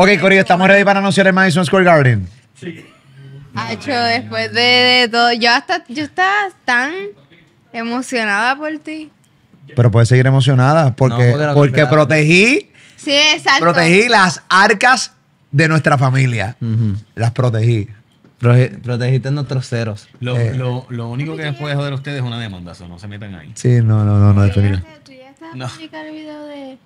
Ok, Cori, estamos ready para anunciar el Madison Square Garden. Sí. Hacho, después de, todo, yo hasta yo estaba tan emocionada por ti. Pero puedes seguir emocionada porque, porque, protegí. Sí, exacto. Protegí las arcas de nuestra familia. Las protegí. protegiste nuestros ceros. Lo, eh. lo, lo único que puede joder a ustedes es una demanda, eso no se metan ahí. Sí, no, no, no, no, ¿Tú ya estás publicando el video de.?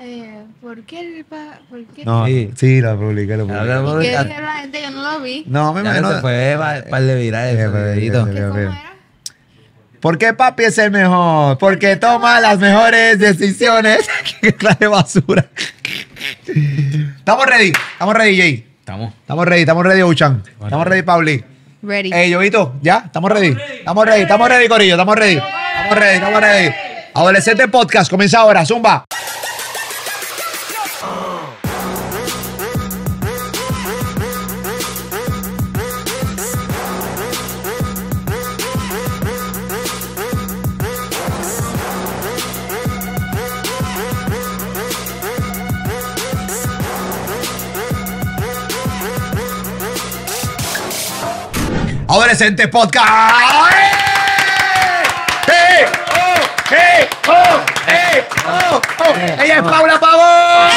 Eh, ¿Por qué el pa por qué? No, sí, sí la publicaron. ¿Por qué la gente, yo no lo vi. No, me imagino. Se fue para eh, par de virales. Eh, eh, ¿Por qué papi es el mejor? Porque toma las mejores decisiones. ¡Qué clase basura! estamos ready, estamos ready, Jay. Estamos. Estamos ready, estamos ready, Uchan. Estamos ready, Pauli. Ready. Ey, Jovito, ¿ya? ¿Estamos ready? Estamos ready, estamos ready, Corillo, estamos ready. Estamos ready, estamos ready. Adolescente Podcast, comienza ahora, Zumba. Adolescente Podcast. ¡Eh! ¡Oh! ¡Eh! ¡Oh! ¡Eh! ¡Oh! ¡Oh! Eh, ¡Ella es Paula Pavón! Eh.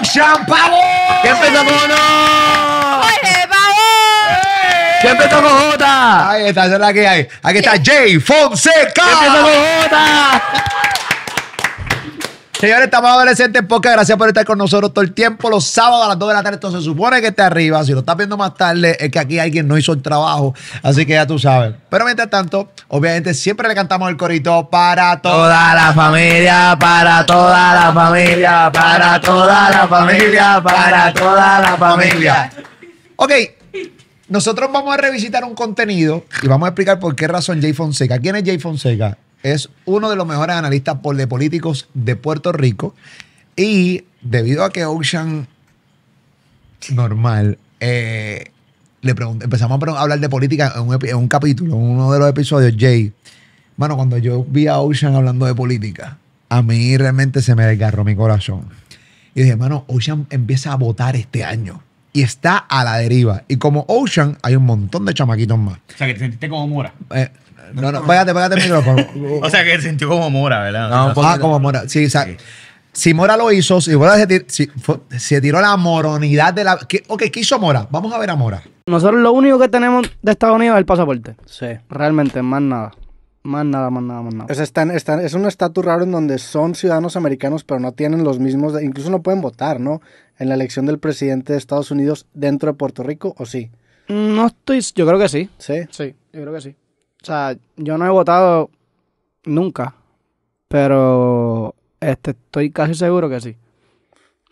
¡Ocean oh, Pavón! ¡Siempre está ¡No! ¡Oye, Pavón! empezó con Jota! Ahí está, ¿será que hay. Aquí está Jay Fonseca. empezó con Jota! Señores, estamos adolescentes poca. Gracias por estar con nosotros todo el tiempo. Los sábados a las 2 de la tarde, entonces se supone que esté arriba. Si lo estás viendo más tarde, es que aquí alguien no hizo el trabajo. Así que ya tú sabes. Pero mientras tanto, obviamente siempre le cantamos el corito para toda la familia, para toda la familia, para toda la familia, para toda la familia. Ok. Nosotros vamos a revisitar un contenido y vamos a explicar por qué razón Jay Fonseca. ¿Quién es Jay Fonseca? es uno de los mejores analistas de políticos de Puerto Rico. Y debido a que Ocean normal, eh, le empezamos a hablar de política en un, capítulo, en uno de los episodios, Jay. Bueno, cuando yo vi a Ocean hablando de política, a mí realmente se me desgarró mi corazón. Y dije, hermano, Ocean empieza a votar este año. Y está a la deriva. Y como Ocean, hay un montón de chamaquitos más. O sea, que te sentiste como Mora. Eh, no, no, pégate, el micrófono. o sea que sintió como Mora, ¿verdad? No, ah, como Mora. Sí, o sea, Si Mora lo hizo, si Mora se, tiró la moronidad de la. ¿qué, ok, ¿qué hizo Mora? Vamos a ver a Mora. Nosotros lo único que tenemos de Estados Unidos es el pasaporte. Sí. Realmente, más nada. Más nada, más nada, más nada. es un estatus raro en donde son ciudadanos americanos, pero no tienen los mismos, incluso no pueden votar, ¿no? En la elección del presidente de Estados Unidos dentro de Puerto Rico, ¿o sí? No estoy, yo creo que sí. ¿Sí? Sí, yo creo que sí. O sea, yo no he votado nunca, pero este, estoy casi seguro que sí.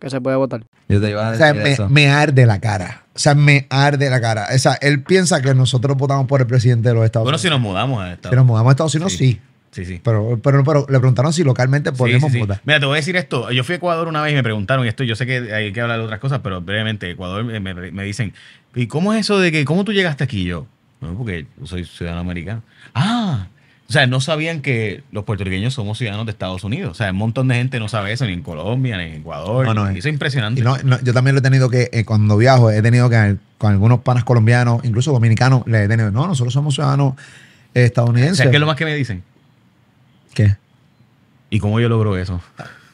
Que se puede votar. o sea, me, arde la cara. O sea, me arde la cara. O sea, él piensa que nosotros votamos por el presidente de los Estados Unidos. Bueno, si nos mudamos a Estados Unidos. Si nos mudamos a Estados Unidos, sí. sí. Sí, Pero, le preguntaron si localmente podemos votar. Mira, te voy a decir esto. Yo fui a Ecuador una vez y me preguntaron, y esto yo sé que hay que hablar de otras cosas, pero brevemente, Ecuador eh, me, me dicen, ¿y cómo es eso de que, cómo tú llegaste aquí yo? No, porque soy ciudadano americano. Ah, o sea, no sabían que los puertorriqueños somos ciudadanos de Estados Unidos. O sea, un montón de gente no sabe eso, ni en Colombia, ni en Ecuador. No, eso es impresionante. yo también lo he tenido que, eh, cuando viajo, he tenido que con algunos panas colombianos, incluso dominicanos, le he tenido, no, nosotros somos ciudadanos eh, estadounidenses. O sea, ¿qué es lo más que me dicen? ¿Qué? ¿Y cómo yo logro eso?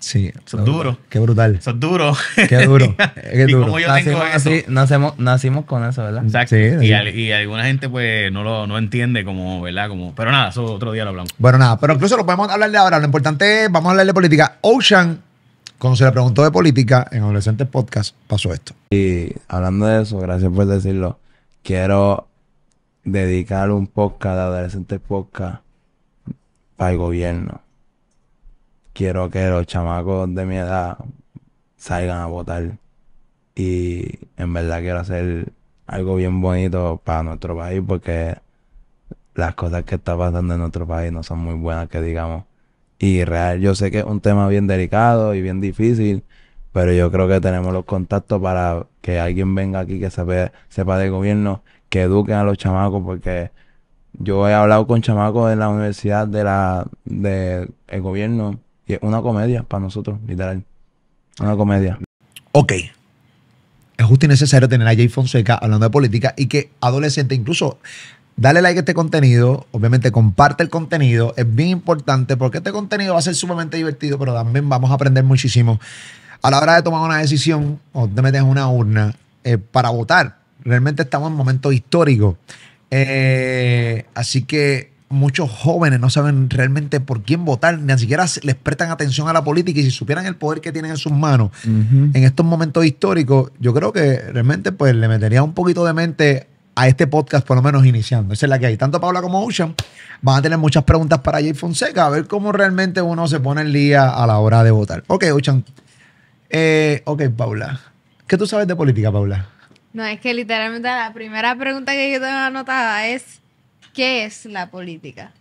Sí. Son duros. Qué brutal. Son duros. Qué duro. Qué duro. yo nacimos, tengo nacimos, con eso, ¿verdad? Exacto. y, alguna gente pues no lo no entiende como, ¿verdad? Como, pero nada, eso otro día lo hablamos. Bueno, nada, pero incluso lo podemos hablar de ahora. Lo importante es, vamos a hablar de política. Ocean, cuando se le preguntó de política en Adolescentes Podcast, pasó esto. Y hablando de eso, gracias por decirlo. Quiero dedicar un podcast de Adolescentes Podcast para el gobierno quiero que los chamacos de mi edad salgan a votar. Y en verdad quiero hacer algo bien bonito para nuestro país porque las cosas que están pasando en nuestro país no son muy buenas que digamos. Y real, yo sé que es un tema bien delicado y bien difícil, pero yo creo que tenemos los contactos para que alguien venga aquí que sepa, sepa de gobierno, que eduquen a los chamacos, porque yo he hablado con chamacos en la universidad de la, de el gobierno una comedia para nosotros, literal. Una comedia. Ok. Es justo y necesario tener a Jay Fonseca hablando de política y que adolescente, incluso dale like a este contenido, obviamente comparte el contenido, es bien importante porque este contenido va a ser sumamente divertido, pero también vamos a aprender muchísimo a la hora de tomar una decisión o te metes una urna eh, para votar. Realmente estamos en un momento histórico. Eh, así que muchos jóvenes no saben realmente por quién votar, ni siquiera les prestan atención a la política y si supieran el poder que tienen en sus manos en estos momentos históricos, yo creo que realmente pues le metería un poquito de mente a este podcast, por lo menos iniciando. Esa es la que hay. Tanto Paula como Uchan van a tener muchas preguntas para Jay Fonseca, a ver cómo realmente uno se pone el día a la hora de votar. Ok, Uchan. Eh, ok, Paula. ¿Qué tú sabes de política, Paula? No, es que literalmente la primera pregunta que yo tengo anotada es ¿Qué es la política?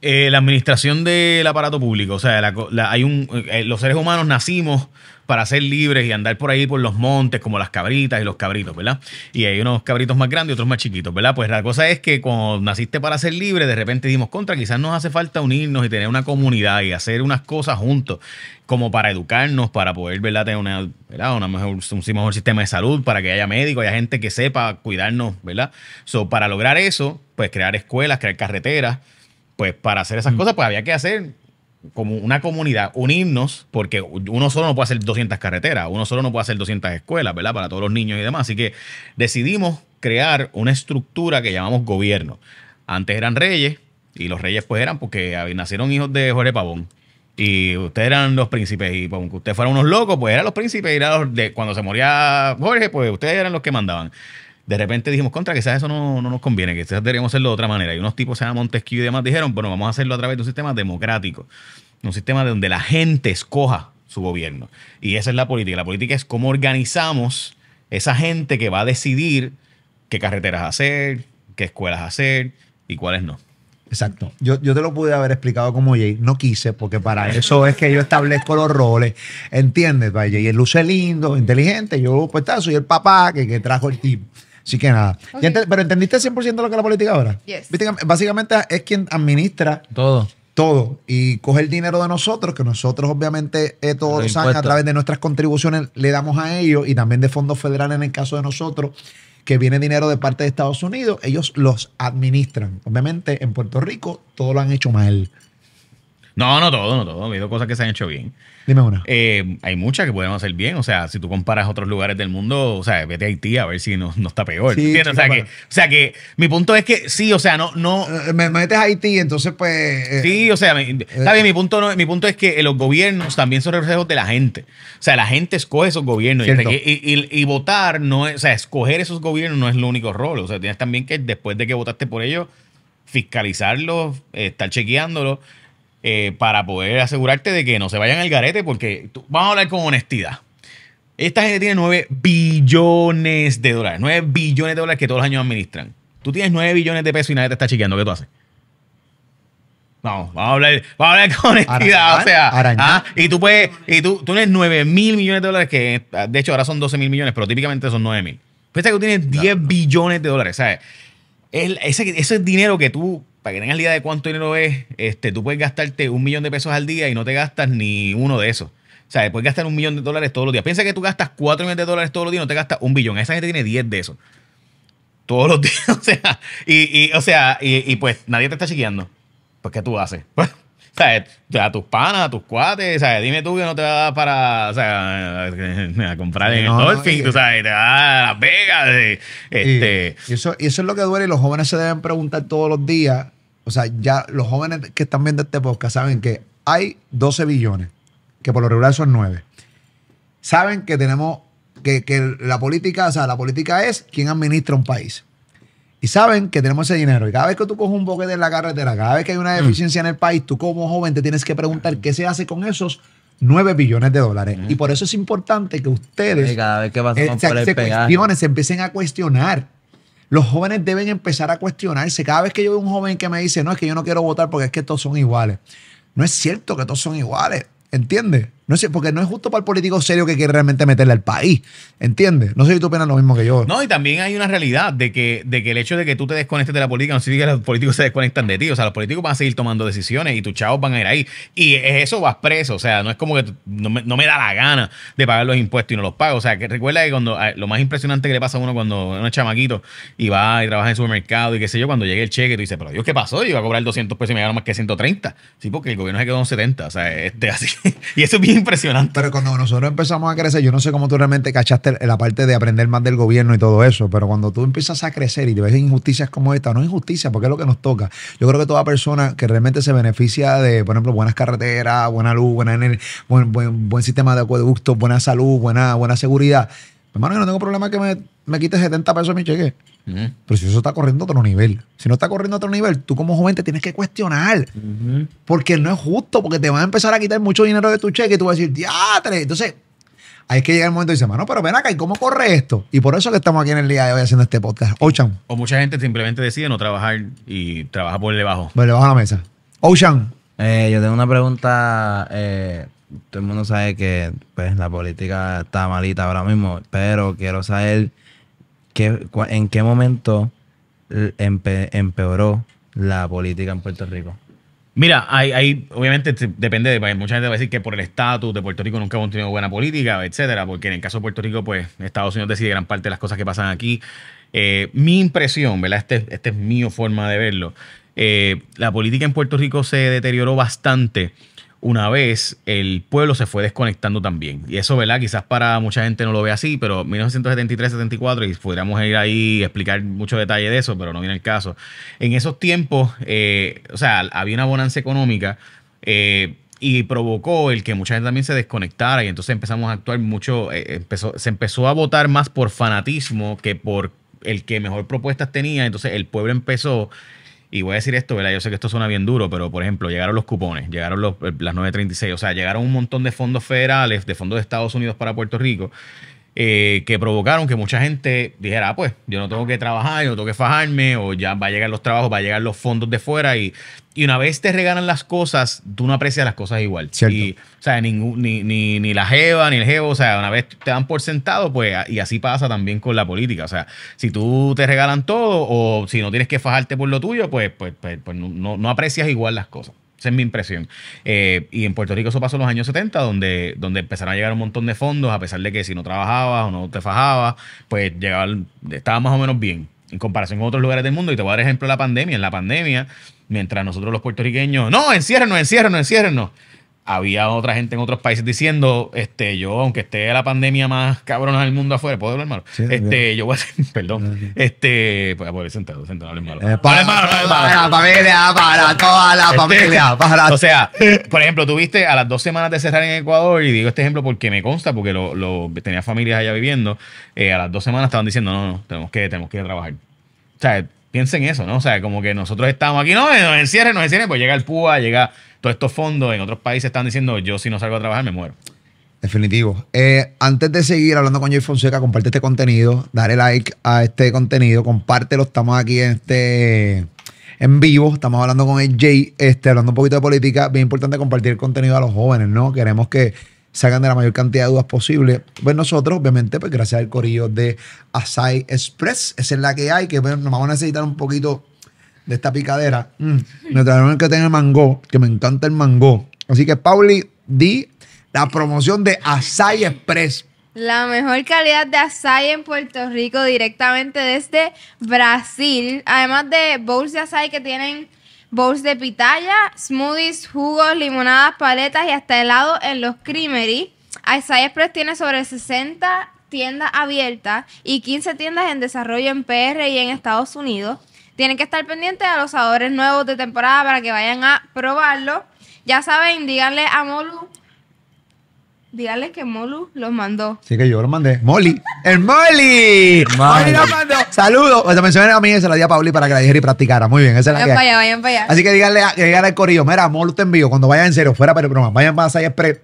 Eh, la administración del aparato público. O sea, hay un, eh, los seres humanos nacimos para ser libres y andar por ahí por los montes, como las cabritas y los cabritos, ¿verdad? Y hay unos cabritos más grandes y otros más chiquitos, ¿verdad? Pues la cosa es que cuando naciste para ser libre, de repente dimos contra, quizás nos hace falta unirnos y tener una comunidad y hacer unas cosas juntos, como para educarnos, para poder, ¿verdad? Tener una, ¿verdad? un mejor sistema de salud, para que haya médicos, haya gente que sepa cuidarnos, ¿verdad? So, para lograr eso, pues crear escuelas, crear carreteras, pues para hacer esas mm. cosas, pues había que hacer como una comunidad, unirnos, porque uno solo no puede hacer 200 carreteras, uno solo no puede hacer 200 escuelas, ¿verdad? Para todos los niños y demás. Así que decidimos crear una estructura que llamamos gobierno. Antes eran reyes, y los reyes pues eran porque nacieron hijos de Jorge Pavón. Y ustedes eran los príncipes, y pues, aunque ustedes fueran unos locos, pues eran los príncipes, y de, cuando se moría Jorge, pues ustedes eran los que mandaban de repente dijimos, contra, quizás eso no, nos conviene, quizás deberíamos hacerlo de otra manera. Y unos tipos, se Montesquieu y demás, dijeron, bueno, vamos a hacerlo a través de un sistema democrático, un sistema donde la gente escoja su gobierno. Y esa es la política. La política es cómo organizamos esa gente que va a decidir qué carreteras hacer, qué escuelas hacer y cuáles no. Exacto. Yo, yo, te lo pude haber explicado como Jay. No quise, porque para eso es que yo establezco los roles. ¿Entiendes? Jay luce lindo, inteligente. Yo, pues, soy el papá que, que trajo el tipo. Así que nada. pero entendiste 100% lo que es la política ahora. básicamente es quien administra todo. Todo. Y coge el dinero de nosotros, que nosotros obviamente eh, todos los, a través de nuestras contribuciones le damos a ellos y también de fondos federales en el caso de nosotros que viene dinero de parte de Estados Unidos, ellos los administran. Obviamente en Puerto Rico todo lo han hecho mal. No, no todo, no todo. Ha habido cosas que se han hecho bien. Dime una. Eh, hay muchas que podemos hacer bien. O sea, si tú comparas otros lugares del mundo, o sea, vete a Haití a ver si no, está peor. ¿entiendes? o, sea, que, o sea, que mi punto es que sí, o sea, no. no eh, eh, me metes a Haití, entonces pues. sí, o sea, mi punto, mi punto es que los gobiernos también son reflejos de la gente. O sea, la gente escoge esos gobiernos. Y, votar, no es, o sea, escoger esos gobiernos no es el único rol. O sea, tienes también que después de que votaste por ellos, fiscalizarlos, estar chequeándolos eh, para poder asegurarte de que no se vayan al garete, porque vamos a hablar con honestidad. Esta gente tiene 9 billones de dólares, 9 billones de dólares que todos los años administran. Tú tienes 9 billones de pesos y nadie te está chequeando, ¿qué tú haces? vamos a hablar, vamos a hablar con honestidad. o sea, ah, y tú puedes, y tú, tú tienes 9 mil millones de dólares, que de hecho ahora son 12 mil millones, pero típicamente son 9 mil. que tú tienes 10 billones de dólares, ¿sabes? El, ese, ese dinero que tú para que tengas la idea de cuánto dinero es, este, tú puedes gastarte un millón de pesos al día y no te gastas ni uno de esos. O sea, puedes gastar un millón de dólares todos los días. Piensa que tú gastas cuatro millones de dólares todos los días y no te gastas un billón. Esa gente tiene 10 de esos. Todos los días. O sea, y, o sea, y, pues nadie te está chequeando. Pues, ¿qué tú haces? te eh, A tus panas, a tus cuates, Dime tú que no te va a dar para, o sea, eh, a comprar en el Dolphin, tú sabes, te a Las Vegas. Y este. eso, y eso es lo que duele y los jóvenes se deben preguntar todos los días. O sea, ya los jóvenes que están viendo este podcast saben que hay 12 billones, que por lo regular son 9. Saben que tenemos que, que la política, o sea, la política es quién administra un país y saben que tenemos ese dinero. Y cada vez que tú coges un boquete en la carretera, cada vez que hay una mm. deficiencia en el país, tú como joven te tienes que preguntar mm. qué se hace con esos 9 billones de dólares. Mm. Y por eso es importante que ustedes eh, se, cuestionen, se empiecen a cuestionar. Los jóvenes deben empezar a cuestionarse. Cada vez que yo veo un joven que me dice, no, es que yo no quiero votar porque es que todos son iguales. No es cierto que todos son iguales. ¿Entiendes? No sé, porque no es justo para el político serio que quiere realmente meterle al país. ¿Entiendes? No sé si tú opinas lo mismo que yo. No, y también hay una realidad de que, de que el hecho de que tú te desconectes de la política no significa que los políticos se desconectan de ti. O sea, los políticos van a seguir tomando decisiones y tus chavos van a ir ahí. Y eso vas preso. O sea, no es como que no me, da la gana de pagar los impuestos y no los pago. O sea, que recuerda que cuando lo más impresionante que le pasa a uno cuando uno es chamaquito y va y trabaja en el supermercado y qué sé yo, cuando llegue el cheque, tú dices, pero Dios, ¿qué pasó? Yo iba a cobrar 200 pesos y me gano más que 130. Sí, porque el gobierno se quedó en 70. O sea, este así. y eso es bien impresionante. Pero cuando nosotros empezamos a crecer, yo no sé cómo tú realmente cachaste la parte de aprender más del gobierno y todo eso, pero cuando tú empiezas a crecer y te ves injusticias como esta, no injusticia, porque es lo que nos toca. Yo creo que toda persona que realmente se beneficia de, por ejemplo, buenas carreteras, buena luz, buena buen, buen, sistema de acueducto, buena salud, buena, buena seguridad, hermano, yo no tengo problema que me, me quite 70 pesos mi cheque. Pero si eso está corriendo a otro nivel, si no está corriendo a otro nivel, tú como joven te tienes que cuestionar. Porque no es justo, porque te van a empezar a quitar mucho dinero de tu cheque y tú vas a decir, diatre. Entonces, hay que llegar el momento y decir, mano, pero ven acá, ¿y cómo corre esto? Y por eso es que estamos aquí en el día de hoy haciendo este podcast. Ocean. O mucha gente simplemente decide no trabajar y trabaja por debajo. Por debajo de la mesa. Ocean. Eh, yo tengo una pregunta. Eh, todo el mundo sabe que pues, la política está malita ahora mismo, pero quiero saber ¿en qué momento empeoró la política en Puerto Rico? Mira, hay, obviamente depende de pues, mucha gente va a decir que por el estatus de Puerto Rico nunca hemos tenido buena política, etcétera, porque en el caso de Puerto Rico, pues Estados Unidos decide gran parte de las cosas que pasan aquí. Eh, mi impresión, ¿verdad? Esta este es mi forma de verlo. Eh, la política en Puerto Rico se deterioró bastante una vez el pueblo se fue desconectando también. Y eso, ¿verdad? Quizás para mucha gente no lo ve así, pero 1973-74, y podríamos ir ahí y explicar mucho detalle de eso, pero no viene el caso. En esos tiempos, eh, o sea, había una bonanza económica. Eh, y provocó el que mucha gente también se desconectara y entonces empezamos a actuar mucho, eh, empezó, se empezó a votar más por fanatismo que por el que mejor propuestas tenía, entonces el pueblo empezó y voy a decir esto, ¿verdad? Yo sé que esto suena bien duro, pero por ejemplo, llegaron los cupones, llegaron los, las 936, o sea, llegaron un montón de fondos federales, de fondos de Estados Unidos para Puerto Rico. Eh, que provocaron que mucha gente dijera, ah, pues yo no tengo que trabajar, yo no tengo que fajarme, o ya va a llegar los trabajos, va a llegar los fondos de fuera. Y, y una vez te regalan las cosas, tú no aprecias las cosas igual. o sea, ningún, ni, ni, ni, la jeva, ni el jevo, o sea, una vez te dan por sentado, pues, y así pasa también con la política. O sea, si tú te regalan todo o si no tienes que fajarte por lo tuyo, pues, pues, pues, pues no aprecias igual las cosas. Esa es mi impresión. Eh, y en Puerto Rico eso pasó en los años 70, donde, donde empezaron a llegar un montón de fondos, a pesar de que si no trabajabas o no te fajabas, pues llegaba, estaba más o menos bien en comparación con otros lugares del mundo. Y te voy a dar ejemplo de la pandemia. En la pandemia, mientras nosotros los puertorriqueños, no, enciérrenos, enciérrenos, enciérrenos había otra gente en otros países diciendo, este, yo, aunque esté la pandemia más cabrona del mundo afuera, ¿puedo hablar malo? este, yo voy a perdón, este, pues sentado, sentado, hablar malo. Eh, para, para, para, para, la familia, para toda la este, familia, para... O sea, por ejemplo, tuviste a las dos semanas de cerrar en Ecuador, y digo este ejemplo porque me consta, porque lo, lo tenía familias allá viviendo, eh, a las dos semanas estaban diciendo, no, no, tenemos que, tenemos que ir a trabajar. O sea, piensen eso, ¿no? O sea, como que nosotros estamos aquí, no, nos encierren, nos encierren, pues llega el PUA, llega todos estos fondos, en otros países están diciendo, yo si no salgo a trabajar me muero. Definitivo. Eh, antes de seguir hablando con Jay Fonseca, comparte este contenido, dale like a este contenido, compártelo, estamos aquí en este en vivo, estamos hablando con el Jay, este, hablando un poquito de política, bien importante compartir el contenido a los jóvenes, ¿no? Queremos que sacan de la mayor cantidad de dudas posible. Pues nosotros, obviamente, pues gracias al corillo de Asai Express, esa es la que hay, que bueno, nos vamos a necesitar un poquito de esta picadera. Nuestra mm. Me que tenga el mango, que me encanta el mango. Así que, Pauli, di la promoción de Asai Express. La mejor calidad de asai en Puerto Rico directamente desde Brasil. Además de bowls de Asai, que tienen bowls de pitaya, smoothies, jugos, limonadas, paletas y hasta helado en los creamery. Isaiah Express tiene sobre 60 tiendas abiertas y 15 tiendas en desarrollo en PR y en Estados Unidos. Tienen que estar pendientes a los sabores nuevos de temporada para que vayan a probarlo. Ya saben, díganle a Molu Dígale que Molu los mandó. Sí, que yo los mandé. ¡Molly! ¡El Molly! ¡Molly los mandó! ¡Saludos! Pues mencioné a mí y se la di a Pauli para que la dijera y practicara. Muy bien, esa es la vayan Vayan para allá, vayan para allá. Así que díganle, dígale al corillo. Mira, Molu te envío. Cuando vayas en serio, fuera pero broma. Vayan para Asai Express.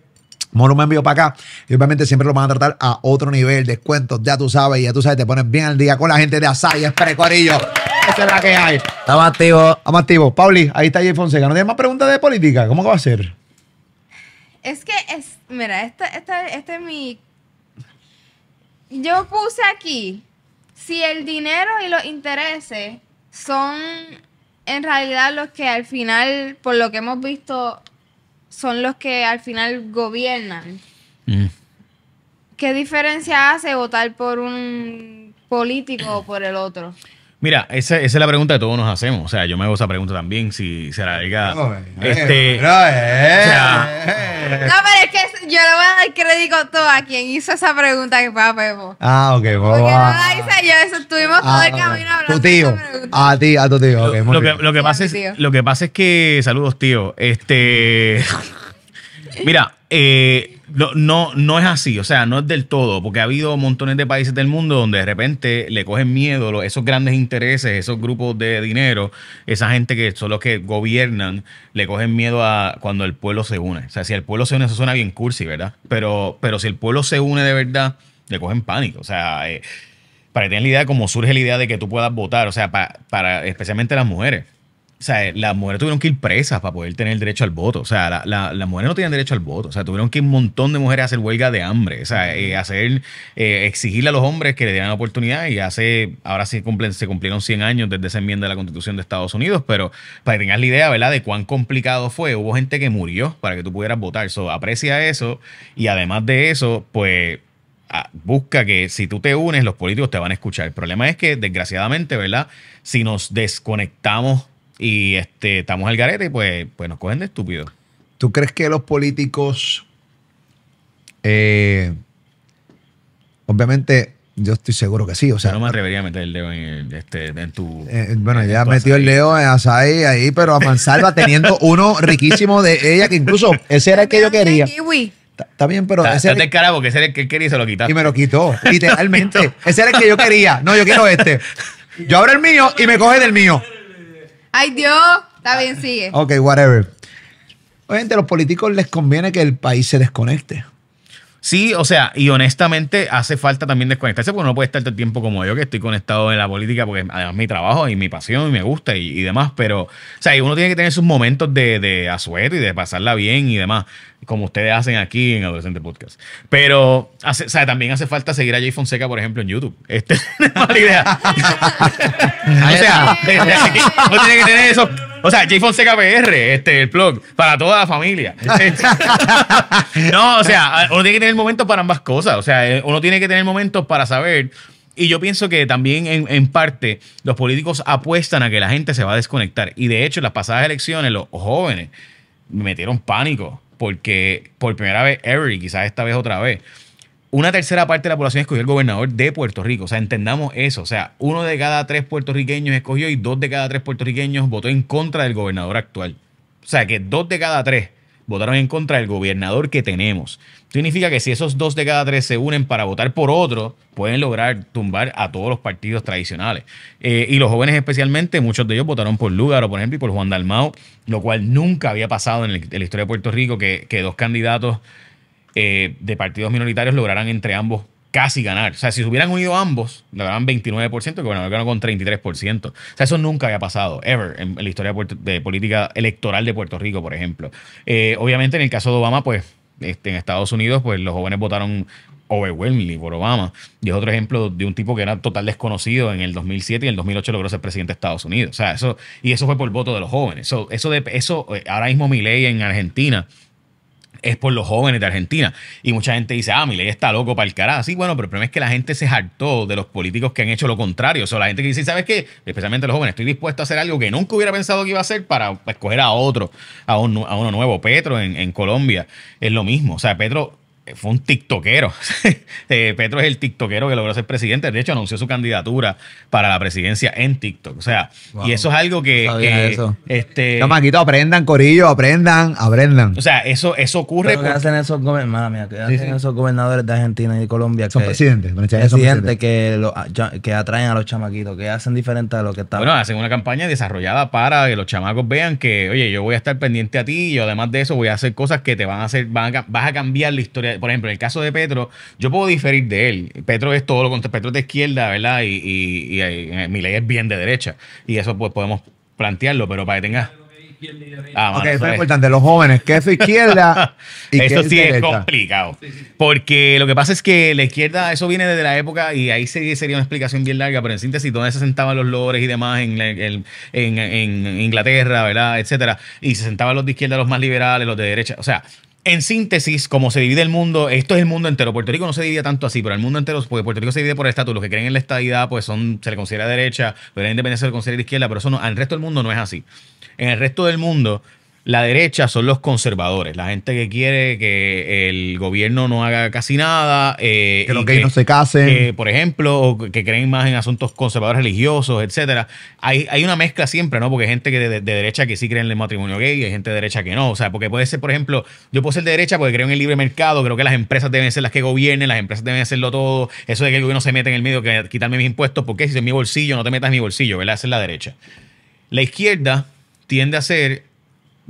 Molu me envió para acá y obviamente siempre lo van a tratar a otro nivel, descuentos, ya tú sabes, ya tú sabes, te pones bien al día con la gente de Asai Express, corillo. Esa es la que hay. Estamos activos. Estamos activos. Pauli, ahí está Jay Fonseca. ¿No tienes más preguntas de política? ¿Cómo que va a ser? Es que es, mira, esta, esta, este es mi... Yo puse aquí, si el dinero y los intereses son en realidad los que al final, por lo que hemos visto, son los que al final gobiernan. Mm. ¿Qué diferencia hace votar por un político o por el otro? Mira, esa, es la pregunta que todos nos hacemos. O sea, yo me hago esa pregunta también, si se la diga. Este, eh. No, este, pero es que yo le voy a dar crédito todo a quien hizo esa pregunta que fue a Pepo. Ah, ok, vamos. Porque no la hice yo, eso estuvimos todo el ah, camino hablando. Tu tío. A ah, ti, a ah, tu tío. lo, que, lo, que, pasa es, lo que pasa es que. Saludos, tío. Este. mira, eh no, no, no es así, o sea, no es del todo, porque ha habido montones de países del mundo donde de repente le cogen miedo esos grandes intereses, esos grupos de dinero, esa gente que son los que gobiernan, le cogen miedo a cuando el pueblo se une. O sea, si el pueblo se une, eso suena bien cursi, ¿verdad? Pero, pero si el pueblo se une de verdad, le cogen pánico. O sea, eh, para que tengan la idea de cómo surge la idea de que tú puedas votar, o sea, para, para especialmente las mujeres o sea, las mujeres tuvieron que ir presas para poder tener el derecho al voto. O sea, la, la, las mujeres no tenían derecho al voto. O sea, tuvieron que un montón de mujeres hacer huelga de hambre. O sea, eh, hacer, eh, exigirle a los hombres que le dieran la oportunidad. Y hace, ahora sí cumplen, se cumplieron 100 años desde esa enmienda de la Constitución de Estados Unidos. Pero para que tengas la idea, ¿verdad?, de cuán complicado fue. Hubo gente que murió para que tú pudieras votar. So, aprecia eso. Y además de eso, pues ah, busca que si tú te unes, los políticos te van a escuchar. El problema es que, desgraciadamente, ¿verdad? Si nos desconectamos y este, estamos al garete y pues, pues, nos cogen de estúpido. ¿Tú crees que los políticos... Eh, obviamente, yo estoy seguro que sí. O sea, yo no me atrevería a meter el Leo en, este, tu. Eh, bueno, ya metió el Leo en Asai ahí, pero a Mansalva teniendo uno riquísimo de ella, que incluso ese era el que yo quería. Está bien, pero. ese era el que ese era el que quería y se lo quitó Y me lo quitó, literalmente. ese era el que yo quería. No, yo quiero este. Yo abro el mío y me coge del mío. Ay, Dios. Está bien, sigue. Ok, whatever. Oigan, a los políticos les conviene que el país se desconecte. Sí, o sea, y honestamente hace falta también desconectarse porque no puede estar todo el tiempo como yo que estoy conectado en la política porque además mi trabajo y mi pasión y me gusta y, demás, pero, o sea, uno tiene que tener sus momentos de, de y de pasarla bien y demás, como ustedes hacen aquí en Adolescente Podcast. Pero, hace, o sea, también hace falta seguir a Jay Fonseca, por ejemplo, en YouTube. Este, no es mala idea. o sea, tiene que tener o sea, J Fonseca PR, este, el blog, para toda la familia. no, o sea, uno tiene que tener momentos para ambas cosas. O sea, eh, uno tiene que tener momentos para saber. Y yo pienso que también en, parte los políticos apuestan a que la gente se va a desconectar. Y de hecho, en las pasadas elecciones, los jóvenes metieron pánico porque por primera vez Eric, quizás esta vez otra vez una tercera parte de la población escogió el gobernador de Puerto Rico. O sea, entendamos eso. O sea, uno de cada tres puertorriqueños escogió y dos de cada tres puertorriqueños votó en contra del gobernador actual. O sea, que dos de cada tres votaron en contra del gobernador que tenemos. Significa que si esos dos de cada tres se unen para votar por otro, pueden lograr tumbar a todos los partidos tradicionales. Eh, y los jóvenes especialmente, muchos de ellos votaron por Lugaro, por ejemplo, y por Juan Dalmao, lo cual nunca había pasado en, la historia de Puerto Rico, que, que dos candidatos eh, de partidos minoritarios lograran entre ambos casi ganar. O sea, si se hubieran unido ambos, lograran 29%, que bueno, ganó con 33%. O sea, eso nunca había pasado, ever, en la historia de, política electoral de Puerto Rico, por ejemplo. Eh, obviamente, en el caso de Obama, pues, este, en Estados Unidos, pues los jóvenes votaron overwhelmingly por Obama. Y es otro ejemplo de un tipo que era total desconocido en el 2007 y en el 2008 logró ser presidente de Estados Unidos. O sea, eso, y eso fue por voto de los jóvenes. So, eso, de, eso, eh, ahora mismo mi ley en Argentina es por los jóvenes de Argentina. Y mucha gente dice, ah, mi ley está loco para el carajo. Sí, bueno, pero el problema es que la gente se hartó de los políticos que han hecho lo contrario. O sea, la gente que dice, ¿sabes qué? Especialmente los jóvenes, estoy dispuesto a hacer algo que nunca hubiera pensado que iba a hacer para escoger a otro, a, un, a uno nuevo. Petro en, en Colombia es lo mismo. O sea, Petro eh, fue un tiktokero. Eh, Petro es el tiktokero que logró ser presidente. De hecho, anunció su candidatura para la presidencia en TikTok. O sea, y eso es algo que. Este, no, aprendan, Corillo, aprendan, aprendan. O sea, eso, eso ocurre. ¿Qué hacen, esos, gobernadores, de Argentina y Colombia? Son presidentes. son presidentes que, ah, que atraen a los chamaquitos, que hacen diferente a lo que está. Bueno, hacen una campaña desarrollada para que los chamacos vean que, oye, yo voy a estar pendiente a ti y además de eso voy a hacer cosas que te van a hacer, van vas a cambiar la historia por ejemplo, en el caso de Petro, yo puedo diferir de él. Petro es todo lo contrario, Petro es de izquierda, ¿verdad? Y, y, y, eh, mi ley es bien de derecha. Y eso pues podemos plantearlo, pero para que tenga. Ah, ok, eso es importante. Los jóvenes, que es izquierda y Eso sí es, complicado. Porque lo que pasa es que la izquierda, eso viene desde la época, y ahí sería una explicación bien larga, pero en síntesis, donde se sentaban los lores y demás en, en Inglaterra, ¿verdad? Etcétera. Y se sentaban los de izquierda, los más liberales, los de derecha. O sea, en síntesis, como se divide el mundo, esto es el mundo entero. Puerto Rico no se divide tanto así, pero el mundo entero, porque Puerto Rico se divide por estatus. Los que creen en la estadidad, pues son, se le considera derecha, pero la independencia se le considera izquierda, pero eso no, al resto del mundo no es así. En el resto del mundo, la derecha son los conservadores, la gente que quiere que el gobierno no haga casi nada. Eh, que los gays no se casen. por ejemplo, o que creen más en asuntos conservadores religiosos, etcétera. Hay, una mezcla siempre, ¿no? Porque hay gente que de, derecha que sí cree en el matrimonio gay y hay gente de derecha que no. O sea, porque puede ser, por ejemplo, yo puedo ser de derecha porque creo en el libre mercado, creo que las empresas deben ser las que gobiernen, las empresas deben hacerlo todo. Eso de que el gobierno se mete en el medio, que quitarme mis impuestos, porque si es mi bolsillo, no te metas en mi bolsillo, ¿verdad? Esa es la derecha. La izquierda tiende a ser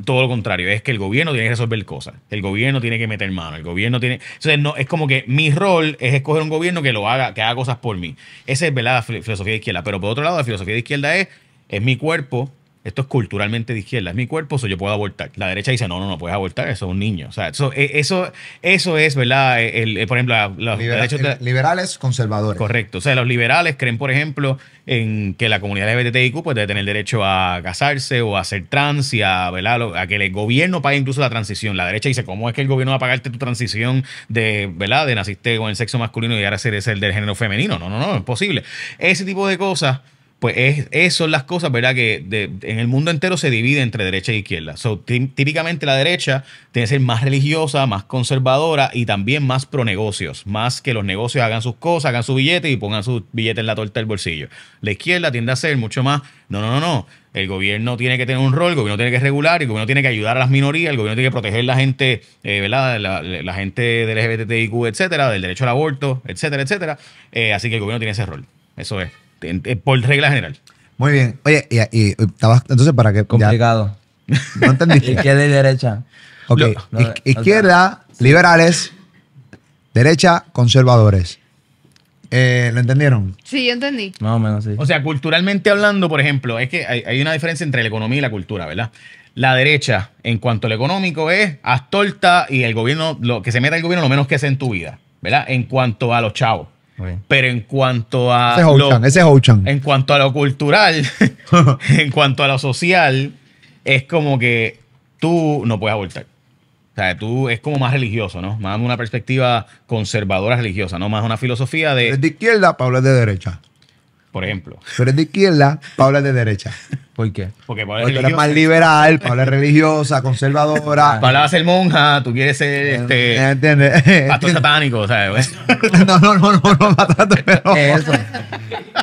todo lo contrario, es que el gobierno tiene que resolver cosas, el gobierno tiene que meter mano, el gobierno tiene... Entonces, no, es como que mi rol es escoger un gobierno que lo haga, que haga cosas por mí. Esa es, la filosofía de izquierda. Pero por otro lado, la filosofía de izquierda es, es mi cuerpo, esto es culturalmente de izquierda, es mi cuerpo, soy yo puedo abortar. La derecha dice, no, no, no puedes abortar, eso es un niño. O sea, eso, e, eso, eso es, ¿verdad? E, el, eh, por ejemplo, los derechos liberales conservadores. Correcto. O sea, los liberales creen, por ejemplo, en que la comunidad LGBTIQ pues, debe tener derecho a casarse o a ser trans y a, a que el gobierno pague incluso la transición. La derecha dice, ¿cómo es que el gobierno va a pagarte tu transición de, ¿verdad? De naciste con el sexo masculino y ahora eres el del género femenino. No, no, no, imposible. Ese tipo de cosas pues es, son las cosas, ¿verdad? Que en el mundo entero se divide entre derecha e izquierda. So, típicamente la derecha tiene que ser más religiosa, más conservadora y también más pro negocios, más que los negocios hagan sus cosas, hagan su billete y pongan sus billetes en la torta del bolsillo. La izquierda tiende a ser mucho más, no, no, no, no. El gobierno tiene que tener un rol, el gobierno tiene que regular, el gobierno tiene que ayudar a las minorías, el gobierno tiene que proteger la gente, eh, ¿verdad? La, gente del LGBTIQ, etcétera, del derecho al aborto, etcétera, etcétera. Eh, así que el gobierno tiene ese rol. Eso es por regla general. Muy bien. Oye, y, entonces para que... Complicado. no entendiste. Izquierda y derecha. Ok. Izquierda, liberales. Derecha, conservadores. Eh, ¿Lo entendieron? Sí, yo entendí. Más o menos, sí. O sea, culturalmente hablando, por ejemplo, es que hay, una diferencia entre la economía y la cultura, ¿verdad? La derecha, en cuanto al económico, es haz torta y el gobierno, lo que se meta el gobierno, lo menos que sea en tu vida, ¿verdad? En cuanto a los chavos. Pero en cuanto a. Ese lo, En cuanto a lo cultural, en cuanto a lo social, es como que tú no puedes abortar. O sea, tú es como más religioso, ¿no? Más una perspectiva conservadora religiosa, ¿no? Más una filosofía de. Es de izquierda Pablo es de derecha por ejemplo. Tú eres de izquierda, Paula es de derecha. ¿Por qué? Porque Paula es Porque tú eres más liberal, Paula es religiosa, conservadora. Paula va a ser monja, tú quieres ser eh, este. ¿Entiendes? Pasto satánico, ¿sabes? no, no, no, no, no, patato. pero. Eso.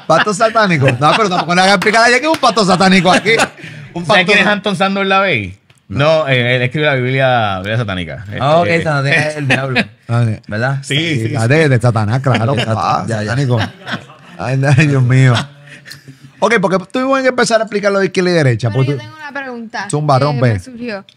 Pato satánico. No, pero tampoco le hagas explicar a que es un pato satánico aquí. Un ¿Sabes quién es Anton Sandor la No, no eh, él escribe la Biblia, Biblia satánica. Ah, este, ok, esa eh, el diablo. Ah, ¿Verdad? Sí, sí. sí. De, de Satanás, claro. ya, ya, Nico. Ay, Dios mío. Ok, porque tuvimos en empezar a explicar lo de izquierda y derecha. yo tengo una pregunta.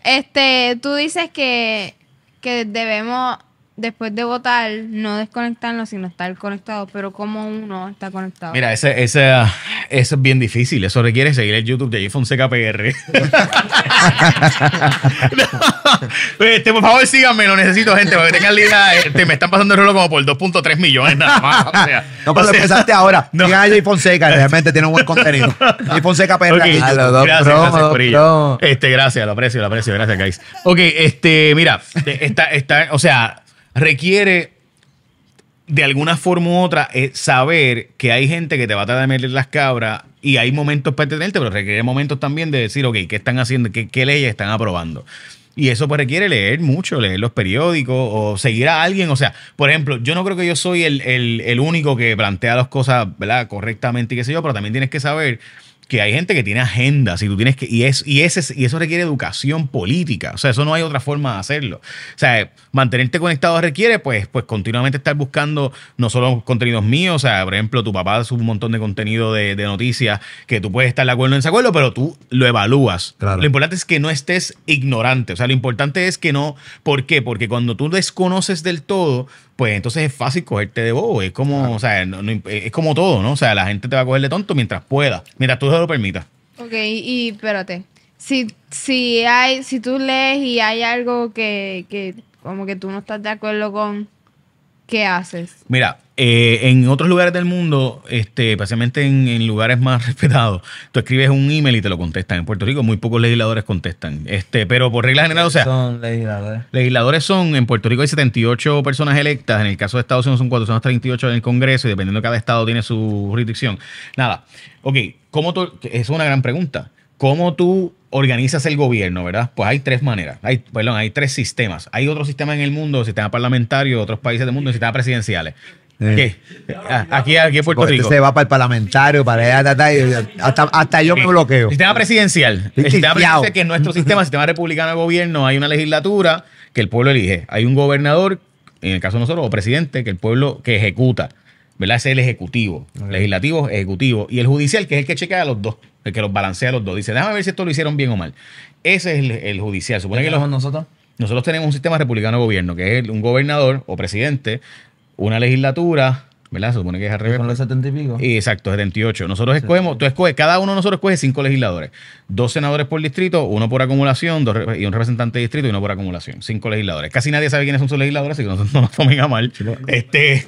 Este, tú dices que, que debemos después de votar, no desconectarlo, sino estar conectado, pero como uno está conectado. Mira, ese, ese, ah, eso es bien difícil. Eso requiere seguir el YouTube de iPhone Fonseca este, por favor, síganme, lo necesito, gente, para que tengan la este, me están pasando el rollo como por 2.3 millones nada más. O sea, no, pero lo empezaste ahora. No. Digan a realmente tiene un buen contenido. iPhone Fonseca PR. gracias, gracias Por ello. Este, gracias, lo aprecio, lo aprecio. Gracias, guys. Ok, este, mira, está, está, o sea, requiere de alguna forma u otra eh, saber que hay gente que te va a tratar de meter las cabras y hay momentos para pero requiere momentos también de decir, ok, ¿qué están haciendo? ¿Qué, leyes están aprobando? Y eso pues, requiere leer mucho, leer los periódicos o seguir a alguien. O sea, por ejemplo, yo no creo que yo soy el, único que plantea las cosas ¿verdad? correctamente y qué sé yo, pero también tienes que saber que hay gente que tiene agendas y tú tienes que y es y ese y eso requiere educación política, o sea, eso no hay otra forma de hacerlo. O sea, mantenerte conectado requiere pues pues continuamente estar buscando no solo contenidos míos, o sea, por ejemplo, tu papá sube un montón de contenido de, noticias que tú puedes estar de acuerdo en desacuerdo, pero tú lo evalúas. Lo importante es que no estés ignorante, o sea, lo importante es que no, ¿por qué? Porque cuando tú desconoces del todo, pues entonces es fácil cogerte de bobo. Es como, o sea, es como todo, ¿no? O sea, la gente te va a coger de tonto mientras pueda, mientras tú se lo permitas. Ok, y espérate. Si, si, hay, si tú lees y hay algo que, que como que tú no estás de acuerdo con, ¿qué haces? Mira, eh, en otros lugares del mundo, este, especialmente en, lugares más respetados, tú escribes un email y te lo contestan. En Puerto Rico muy pocos legisladores contestan. Este, pero por regla general, o sea, son legisladores. Legisladores son, en Puerto Rico hay 78 personas electas, en el caso de Estados Unidos son 438 en el Congreso y dependiendo de cada estado tiene su jurisdicción. Nada, ok, ¿cómo es una gran pregunta. ¿Cómo tú organizas el gobierno, verdad? Pues hay tres maneras, hay, perdón, hay tres sistemas. Hay otro sistema en el mundo, sistema parlamentario, otros países del mundo, sistemas presidenciales. Eh. ¿Qué? Ah, aquí, en Puerto Rico. se va para el parlamentario, para eh, hasta, yo me bloqueo. Sistema presidencial. El sistema que en nuestro sistema, sistema republicano de gobierno, hay una legislatura que el pueblo elige. Hay un gobernador, en el caso de nosotros, o presidente, que el pueblo que ejecuta. ¿Verdad? Ese es el ejecutivo. Legislativo, ejecutivo. Y el judicial, que es el que chequea a los dos, el que los balancea a los dos. Dice, déjame ver si esto lo hicieron bien o mal. Ese es el, judicial. Supone que nosotros? Nosotros tenemos un sistema republicano de gobierno, que es un gobernador o presidente, una legislatura ¿verdad? Se supone que es al revés. Son los 70 pues. y pico. Exacto, 78. Nosotros escogemos, tú escoges, cada uno de nosotros escoge cinco legisladores. Dos senadores por distrito, uno por acumulación, y un representante de distrito y uno por acumulación. Cinco legisladores. Casi nadie sabe quiénes son sus legisladores, así que no, nos tomen a mal. Este,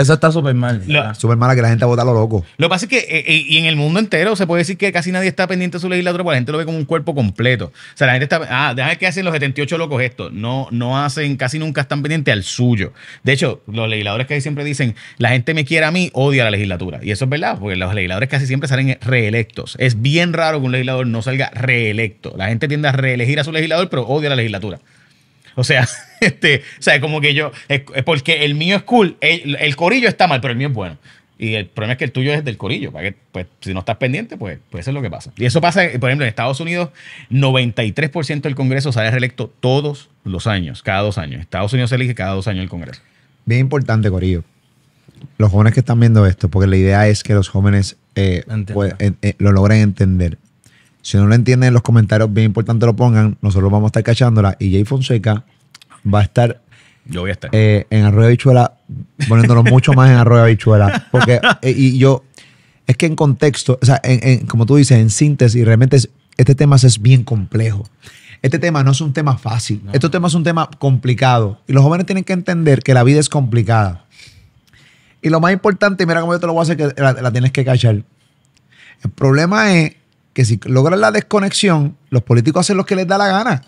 Eso está súper mal. Súper mal que la gente vota lo loco. Lo que pasa es que, eh, eh, y en el mundo entero, se puede decir que casi nadie está pendiente de su legislador, porque la gente lo ve como un cuerpo completo. O sea, la gente está, ah, déjame que hacen los 78 locos esto. No, no hacen, casi nunca están pendientes al suyo. De hecho, los legisladores que ahí siempre dicen, la gente me quiere a mí, odia la legislatura. Y eso es verdad, porque los legisladores casi siempre salen reelectos. Es bien raro que un legislador no salga reelecto. La gente tiende a reelegir a su legislador, pero odia la legislatura. O sea, este, o sea, como que yo, porque el mío es cool, el, corillo está mal, pero el mío es bueno. Y el problema es que el tuyo es del corillo, para pues, si no estás pendiente, pues, pues eso es lo que pasa. Y eso pasa, por ejemplo, en Estados Unidos, 93% del Congreso sale reelecto todos los años, cada dos años. Estados Unidos se elige cada dos años el Congreso. Bien importante, corillo los jóvenes que están viendo esto, porque la idea es que los jóvenes eh, pues, eh, lo logren entender. Si no lo entienden en los comentarios, bien importante lo pongan. Nosotros vamos a estar cachándola y Jay Fonseca va a estar. Yo voy a estar. Eh, en Arroyo habichuela, poniéndolo mucho más en Arroyo habichuela. Porque, y yo, es que en contexto, o sea, como tú dices, en síntesis, realmente este tema es bien complejo. Este tema no es un tema fácil. Este tema es un tema complicado. Y los jóvenes tienen que entender que la vida es complicada. Y lo más importante, mira cómo yo te lo voy a hacer, que la, tienes que cachar. El problema es que si logras la desconexión, los políticos hacen lo que les da la gana.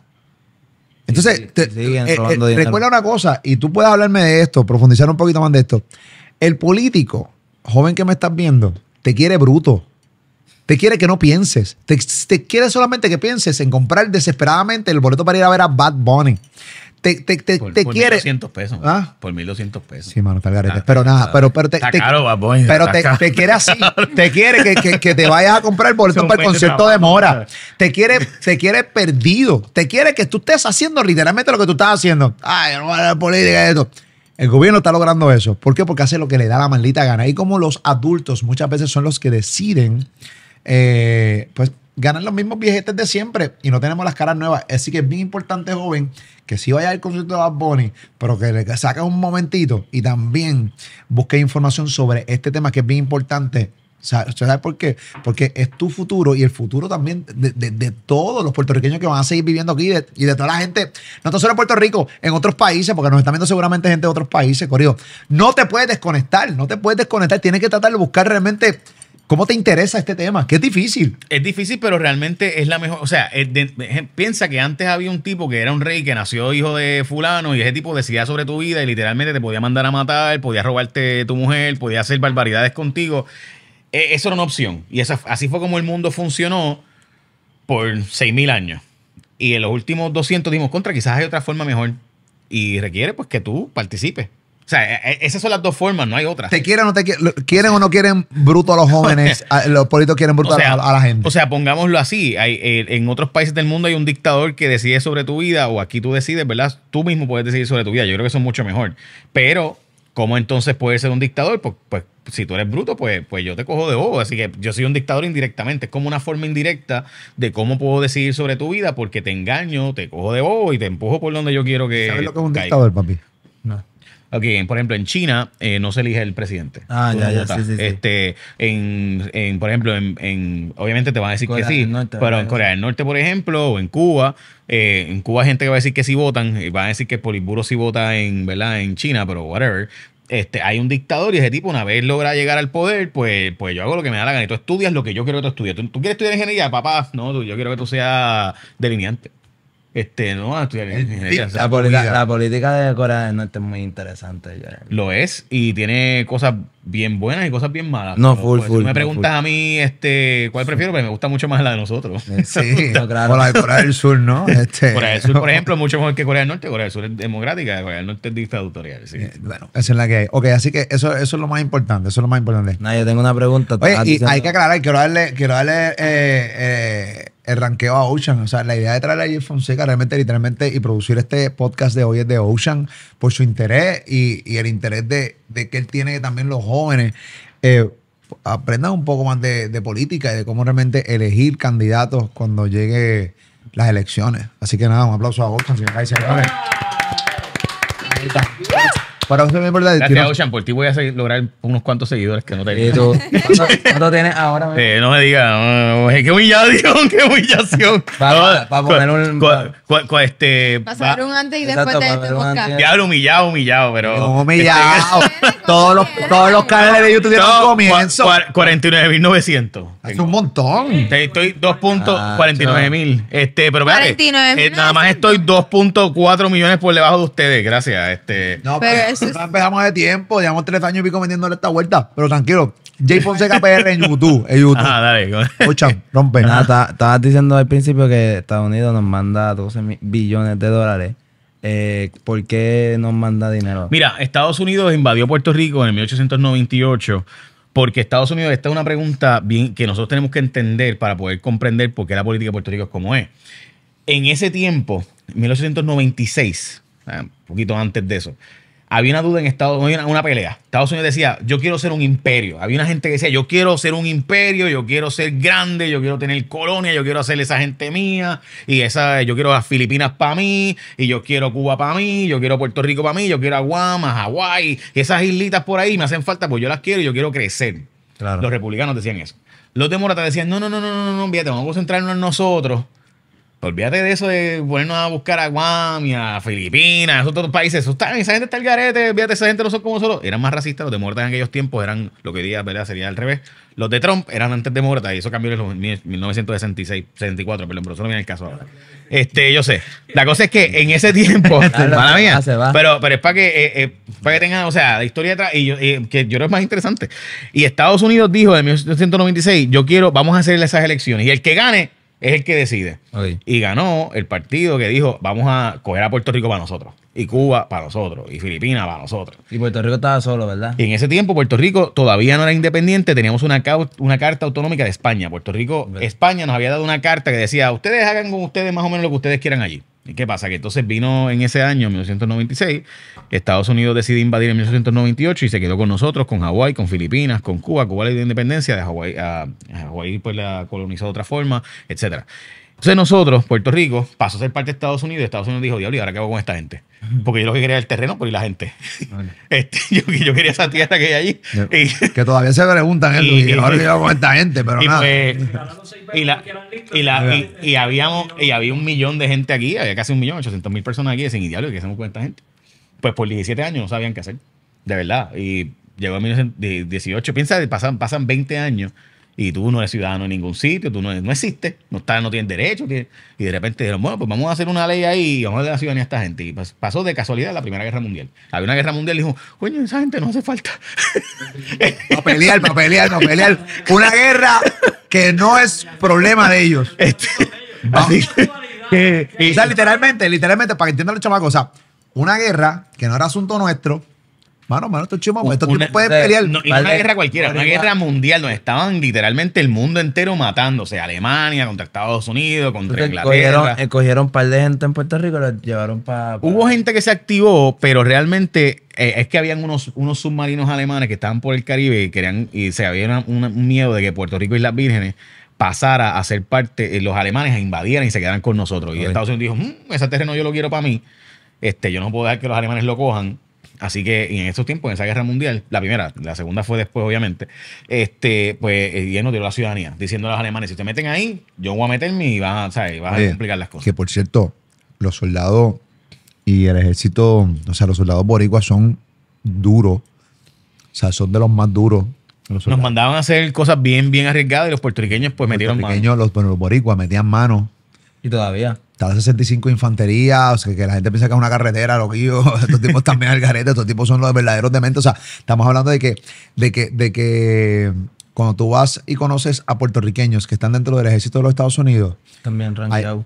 Entonces, eh, eh, recuerda una cosa, y tú puedes hablarme de esto, profundizar un poquito más de esto. El político, joven que me estás viendo, te quiere bruto. Te quiere que no pienses. Te, te quiere solamente que pienses en comprar desesperadamente el boleto para ir a ver a Bad Bunny te, te, por, te quiere. pesos. ¿Ah? Por 1.200 pesos. Sí, mano, está pero nada, pero, te, está pero te, quiere así. Te quiere que, te vayas a comprar el boleto para el concierto de Mora. Te quiere, te quiere perdido. Te quiere que tú estés haciendo literalmente lo que tú estás haciendo. Ay, no voy a la política esto. El gobierno está logrando eso. ¿Por qué? Porque hace lo que le da la maldita gana. Y como los adultos muchas veces son los que deciden, eh, pues ganan los mismos viejetes de siempre y no tenemos las caras nuevas. Así que es bien importante, joven, que si sí vaya al concierto de Bad Bunny, pero que le saques un momentito y también busque información sobre este tema que es bien importante. ¿Sabes por qué? Porque es tu futuro y el futuro también de, todos los puertorriqueños que van a seguir viviendo aquí y de toda la gente, no solo en Puerto Rico, en otros países, porque nos están viendo seguramente gente de otros países, Corio. No te puedes desconectar, no te puedes desconectar, tienes que tratar de buscar realmente ¿Cómo te interesa este tema? Que es difícil. Es difícil, pero realmente es la mejor. O sea, piensa que antes había un tipo que era un rey que nació hijo de fulano y ese tipo decidía sobre tu vida y literalmente te podía mandar a matar, podía robarte tu mujer, podía hacer barbaridades contigo. E, eso era una opción. Y así fue como el mundo funcionó por 6.000 años. Y en los últimos 200 dimos contra, quizás hay otra forma mejor. Y requiere pues que tú participes. O sea, e, e, esas son las dos formas, no hay otra. Te quieren o no te quieren, quieren o no quieren bruto a los jóvenes, los políticos quieren bruto a, la gente. O sea, pongámoslo así, eh, en otros países del mundo hay un dictador que decide sobre tu vida o aquí tú decides, ¿verdad? Tú mismo puedes decidir sobre tu vida, yo creo que eso es mucho mejor. Pero, ¿cómo entonces puede ser un dictador? Pues, pues, si tú eres bruto, pues, pues yo te cojo de ojo. Así que yo soy un dictador indirectamente. Es como una forma indirecta de cómo puedo decidir sobre tu vida porque te engaño, te cojo de ojo y te empujo por donde yo quiero que... ¿Sabes lo que es un dictador, papi? Okay, por ejemplo, en China eh, no se elige el presidente. Ah, ya, ya, sí, sí, este, en, en, por ejemplo, en, obviamente te van a decir que sí, pero en Corea del Norte, por ejemplo, o en Cuba, eh, en Cuba hay gente que va a decir que sí votan, y van a decir que el sí vota en, ¿verdad? en China, pero whatever. Este, hay un dictador y ese tipo, una vez logra llegar al poder, pues, pues yo hago lo que me da la gana. Y tú estudias lo que yo quiero que tú estudies. ¿Tú, quieres estudiar ingeniería, papá? No, yo quiero que tú seas delineante. Este, no, a estudiar La, política, de Corea del Norte es muy interesante. Lo es, y tiene cosas bien buenas y cosas bien malas. No, full, pues, full. Si me preguntas a mí este, cuál prefiero, pues me gusta mucho más la de nosotros. Eh, sí, claro. o la de Corea del Sur, ¿no? Este... Corea del Sur, por ejemplo, es mucho mejor que Corea del Norte. Corea del Sur es democrática, Corea del Norte es dictatorial. Eh, bueno, esa es la que hay. Ok, así que eso, eso es lo más importante. Eso es lo más importante. No, yo tengo una pregunta. Oye, y hay que aclarar, quiero darle, quiero darle eh, el ranqueo a Ocean. O sea, la idea de traer a Jeff Fonseca realmente, literalmente, y producir este podcast de hoy es de Ocean por su interés y, el interés de, que él tiene que también los jóvenes eh, aprendan un poco más de, política y de cómo realmente elegir candidatos cuando lleguen las elecciones. Así que nada, un aplauso a Ocean, señoras y señores. Para usted me verdad. Gracias, tira. Ocean, por ti voy a lograr unos cuantos seguidores que no tenía. Eh, ¿Cuánto, ¿Cuánto, tienes ahora? Eh, no me digas. qué humillación, qué humillación. Para, poner un. Este, para pasar un antes y después de este podcast. Diablo, humillado, humillado, pero. Este, humillado. todos, los, todos los canales de YouTube tienen un comienzo. 49.900. Es un montón. Estoy, 2.49.000. Ah, este, pero vea eh, nada más estoy 2.4 millones por debajo de ustedes. Gracias. Este, no, pero empezamos de tiempo, llevamos tres años y pico vendiéndole esta vuelta, pero tranquilo. J Fonseca PR en YouTube. En YouTube. Ah, dale. rompe ah, Estabas diciendo al principio que Estados Unidos nos manda 12 billones de dólares. Eh, ¿Por qué nos manda dinero? Mira, Estados Unidos invadió Puerto Rico en el 1898 porque Estados Unidos, esta es una pregunta bien, que nosotros tenemos que entender para poder comprender por qué la política de Puerto Rico es como es. En ese tiempo, 1896, ah, un poquito antes de eso, había una duda en Estados Unidos, una, pelea. Estados Unidos decía, yo quiero ser un imperio. Había una gente que decía, yo quiero ser un imperio, yo quiero ser grande, yo quiero tener colonia, yo quiero hacer esa gente mía, y esa, yo quiero las Filipinas para mí, y yo quiero Cuba para mí, yo quiero Puerto Rico para mí, yo quiero Guam, Hawái, esas islitas por ahí me hacen falta, pues yo las quiero y yo quiero crecer. Los republicanos decían eso. Los demócratas decían, no, no, no, no, no, no, no fíjate, vamos a concentrarnos en nosotros Olvídate de eso de ponernos a buscar a Guam y a Filipinas, esos otros países. esa gente está el garete, olvídate, esa gente no son como nosotros. Eran más racistas, los de demócratas en aquellos tiempos eran lo que diría Pelea, sería al revés. Los de Trump eran antes de demócratas y eso cambió en los 1966, 64, pero eso no viene el caso ahora. Este, yo sé. La cosa es que en ese tiempo, mala mía, pero, es para que, eh, eh tengan, o sea, la historia detrás, y yo, que yo creo es más interesante. Y Estados Unidos dijo en 1896: yo quiero, vamos a hacerle esas elecciones. Y el que gane es el que decide. Y ganó el partido que dijo, vamos a coger a Puerto Rico para nosotros. Y Cuba para nosotros. Y Filipinas para nosotros. Y Puerto Rico estaba solo, ¿verdad? Y en ese tiempo Puerto Rico todavía no era independiente. Teníamos una, carta autonómica de España. Puerto Rico, España nos había dado una carta que decía, ustedes hagan con ustedes más o menos lo que ustedes quieran allí. ¿Qué pasa? Que entonces vino en ese año, 1996, Estados Unidos decide invadir en 1998 y se quedó con nosotros, con Hawái, con Filipinas, con Cuba. Cuba le dio independencia, de Hawái, a, ah, Hawái pues la colonizó de otra forma, etcétera. Entonces nosotros, Puerto Rico, pasó a ser parte de Estados Unidos. y Estados Unidos dijo, diablo, ¿y ahora qué hago con esta gente? Porque yo lo que quería era el terreno, por y la gente. Este, yo, quería esa tierra que hay allí. que todavía se preguntan, y, y, ahora qué hago con esta gente, pero nada. y, habíamos, y había un millón de gente aquí, había casi un millón, 800 mil personas aquí, dicen, diablo, ¿qué hacemos con esta gente? Pues por 17 años no sabían qué hacer, de verdad. Y llegó a 1918, piensa, pasan, pasan 20 años y tú no eres ciudadano en ningún sitio, tú no, no existes, no, no tienes derecho. y de repente dijeron, bueno, pues vamos a hacer una ley ahí y vamos a darle la ciudadanía a esta gente. Y pasó de casualidad la Primera Guerra Mundial. Había una guerra mundial y dijo, coño, esa gente no hace falta. para pelear, para pelear, para pelear. Una guerra que no es problema de ellos. Este, o sea, literalmente, literalmente, para que entiendan los chamacos, o una guerra que no era asunto nuestro, Mano, mano, estos chicos, estos tipos pueden pelear. No, y una guerra cualquiera, una guerra mundial donde estaban literalmente el mundo entero matándose. Alemania contra Estados Unidos, contra Inglaterra. Eh, cogieron, un par de gente en Puerto Rico y llevaron para. Hubo gente que se activó, pero realmente eh, es que habían unos, unos submarinos alemanes que estaban por el Caribe y querían y se había un miedo de que Puerto Rico y las Vírgenes pasara a ser parte, eh, los alemanes a invadieran y se quedaran con nosotros. Y Estados Unidos dijo, mm, ese terreno yo lo quiero para mí. Este, yo no puedo dejar que los alemanes lo cojan Así que en estos tiempos, en esa guerra mundial, la primera, la segunda fue después, obviamente, este, pues él nos dio la ciudadanía, diciendo a los alemanes, si te meten ahí, yo voy a meterme y vas, a complicar las cosas. Que por cierto, los soldados y el ejército, o sea, los soldados boricuas son duros, o sea, son de los más duros. nos mandaban a hacer cosas bien, bien arriesgadas y los puertorriqueños pues metieron Los, bueno, los boricuas metían manos. Y todavía. Está la 65 Infantería, o sea, que la gente piensa que es una carretera, lo guío. estos tipos también al garete, estos tipos son los verdaderos dementes. O sea, estamos hablando de que, de que, de que cuando tú vas y conoces a puertorriqueños que están dentro del ejército de los Estados Unidos. También rankeado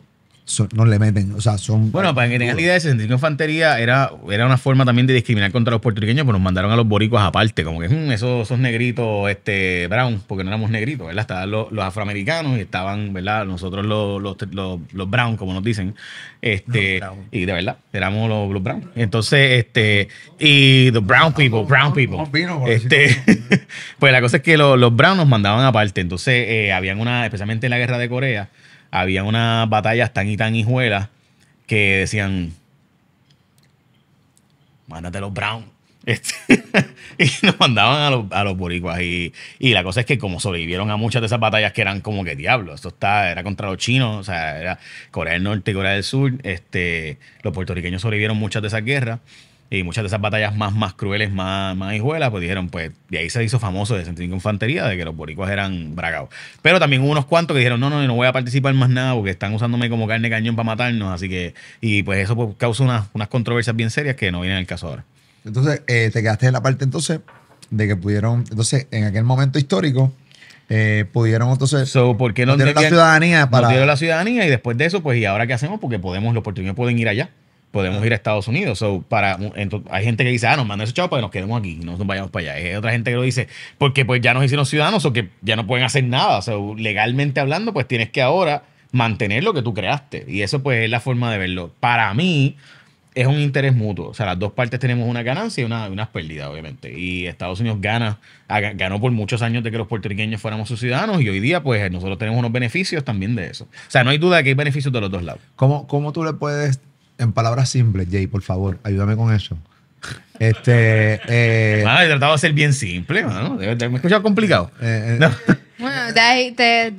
no le meten, o sea, son... Bueno, para que tengan la idea, de infantería era, era una forma también de discriminar contra los puertorriqueños, pero pues nos mandaron a los boricuas aparte, como que hmm, esos, esos, negritos, este, brown, porque no éramos negritos, ¿verdad? Estaban los, afroamericanos y estaban, ¿verdad? Nosotros los, los, brown, como nos dicen, este, y de verdad, éramos los, brown. Entonces, este, y the brown people, brown people. Este, pues la cosa es que los, los brown nos mandaban aparte, entonces eh, habían una, especialmente en la guerra de Corea, había unas batallas tan y tan hijuelas que decían, mándate los Brown. Este, y nos mandaban a los, a los boricuas. Y, y, la cosa es que como sobrevivieron a muchas de esas batallas que eran como que diablo, esto está, era contra los chinos, o sea, era Corea del Norte y Corea del Sur, este, los puertorriqueños sobrevivieron muchas de esas guerras y muchas de esas batallas más, más crueles, más, más hijuelas, pues dijeron, pues de ahí se hizo famoso de sentir infantería, de que los boricuas eran bragados. Pero también hubo unos cuantos que dijeron, no, no, no voy a participar más nada porque están usándome como carne cañón para matarnos, así que, y pues eso pues, causa unas, controversias bien serias que no vienen al caso ahora. Entonces, eh, te quedaste en la parte entonces de que pudieron, entonces, en aquel momento histórico, eh, pudieron entonces ¿por qué no dieron la ciudadanía para... la ciudadanía y después de eso, pues, ¿y ahora qué hacemos? Porque podemos, los portugueses pueden ir allá podemos ir a Estados Unidos. para, hay gente que dice, ah, nos manda esos chavos para que nos quedemos aquí no nos vayamos para allá. Hay otra gente que lo dice, porque pues ya nos hicieron ciudadanos o que ya no pueden hacer nada. O legalmente hablando, pues tienes que ahora mantener lo que tú creaste. Y eso pues es la forma de verlo. Para mí es un interés mutuo. O sea, las dos partes tenemos una ganancia y una, unas pérdidas, obviamente. Y Estados Unidos gana, ganó por muchos años de que los puertorriqueños fuéramos sus ciudadanos y hoy día pues nosotros tenemos unos beneficios también de eso. O sea, no hay duda de que hay beneficios de los dos lados. ¿Cómo, cómo tú le puedes en palabras simples, Jay, por favor, ayúdame con eso. Este. Eh, ah, he tratado de ser bien simple, ¿no? Me he escuchado complicado. Eh, eh, bueno, te,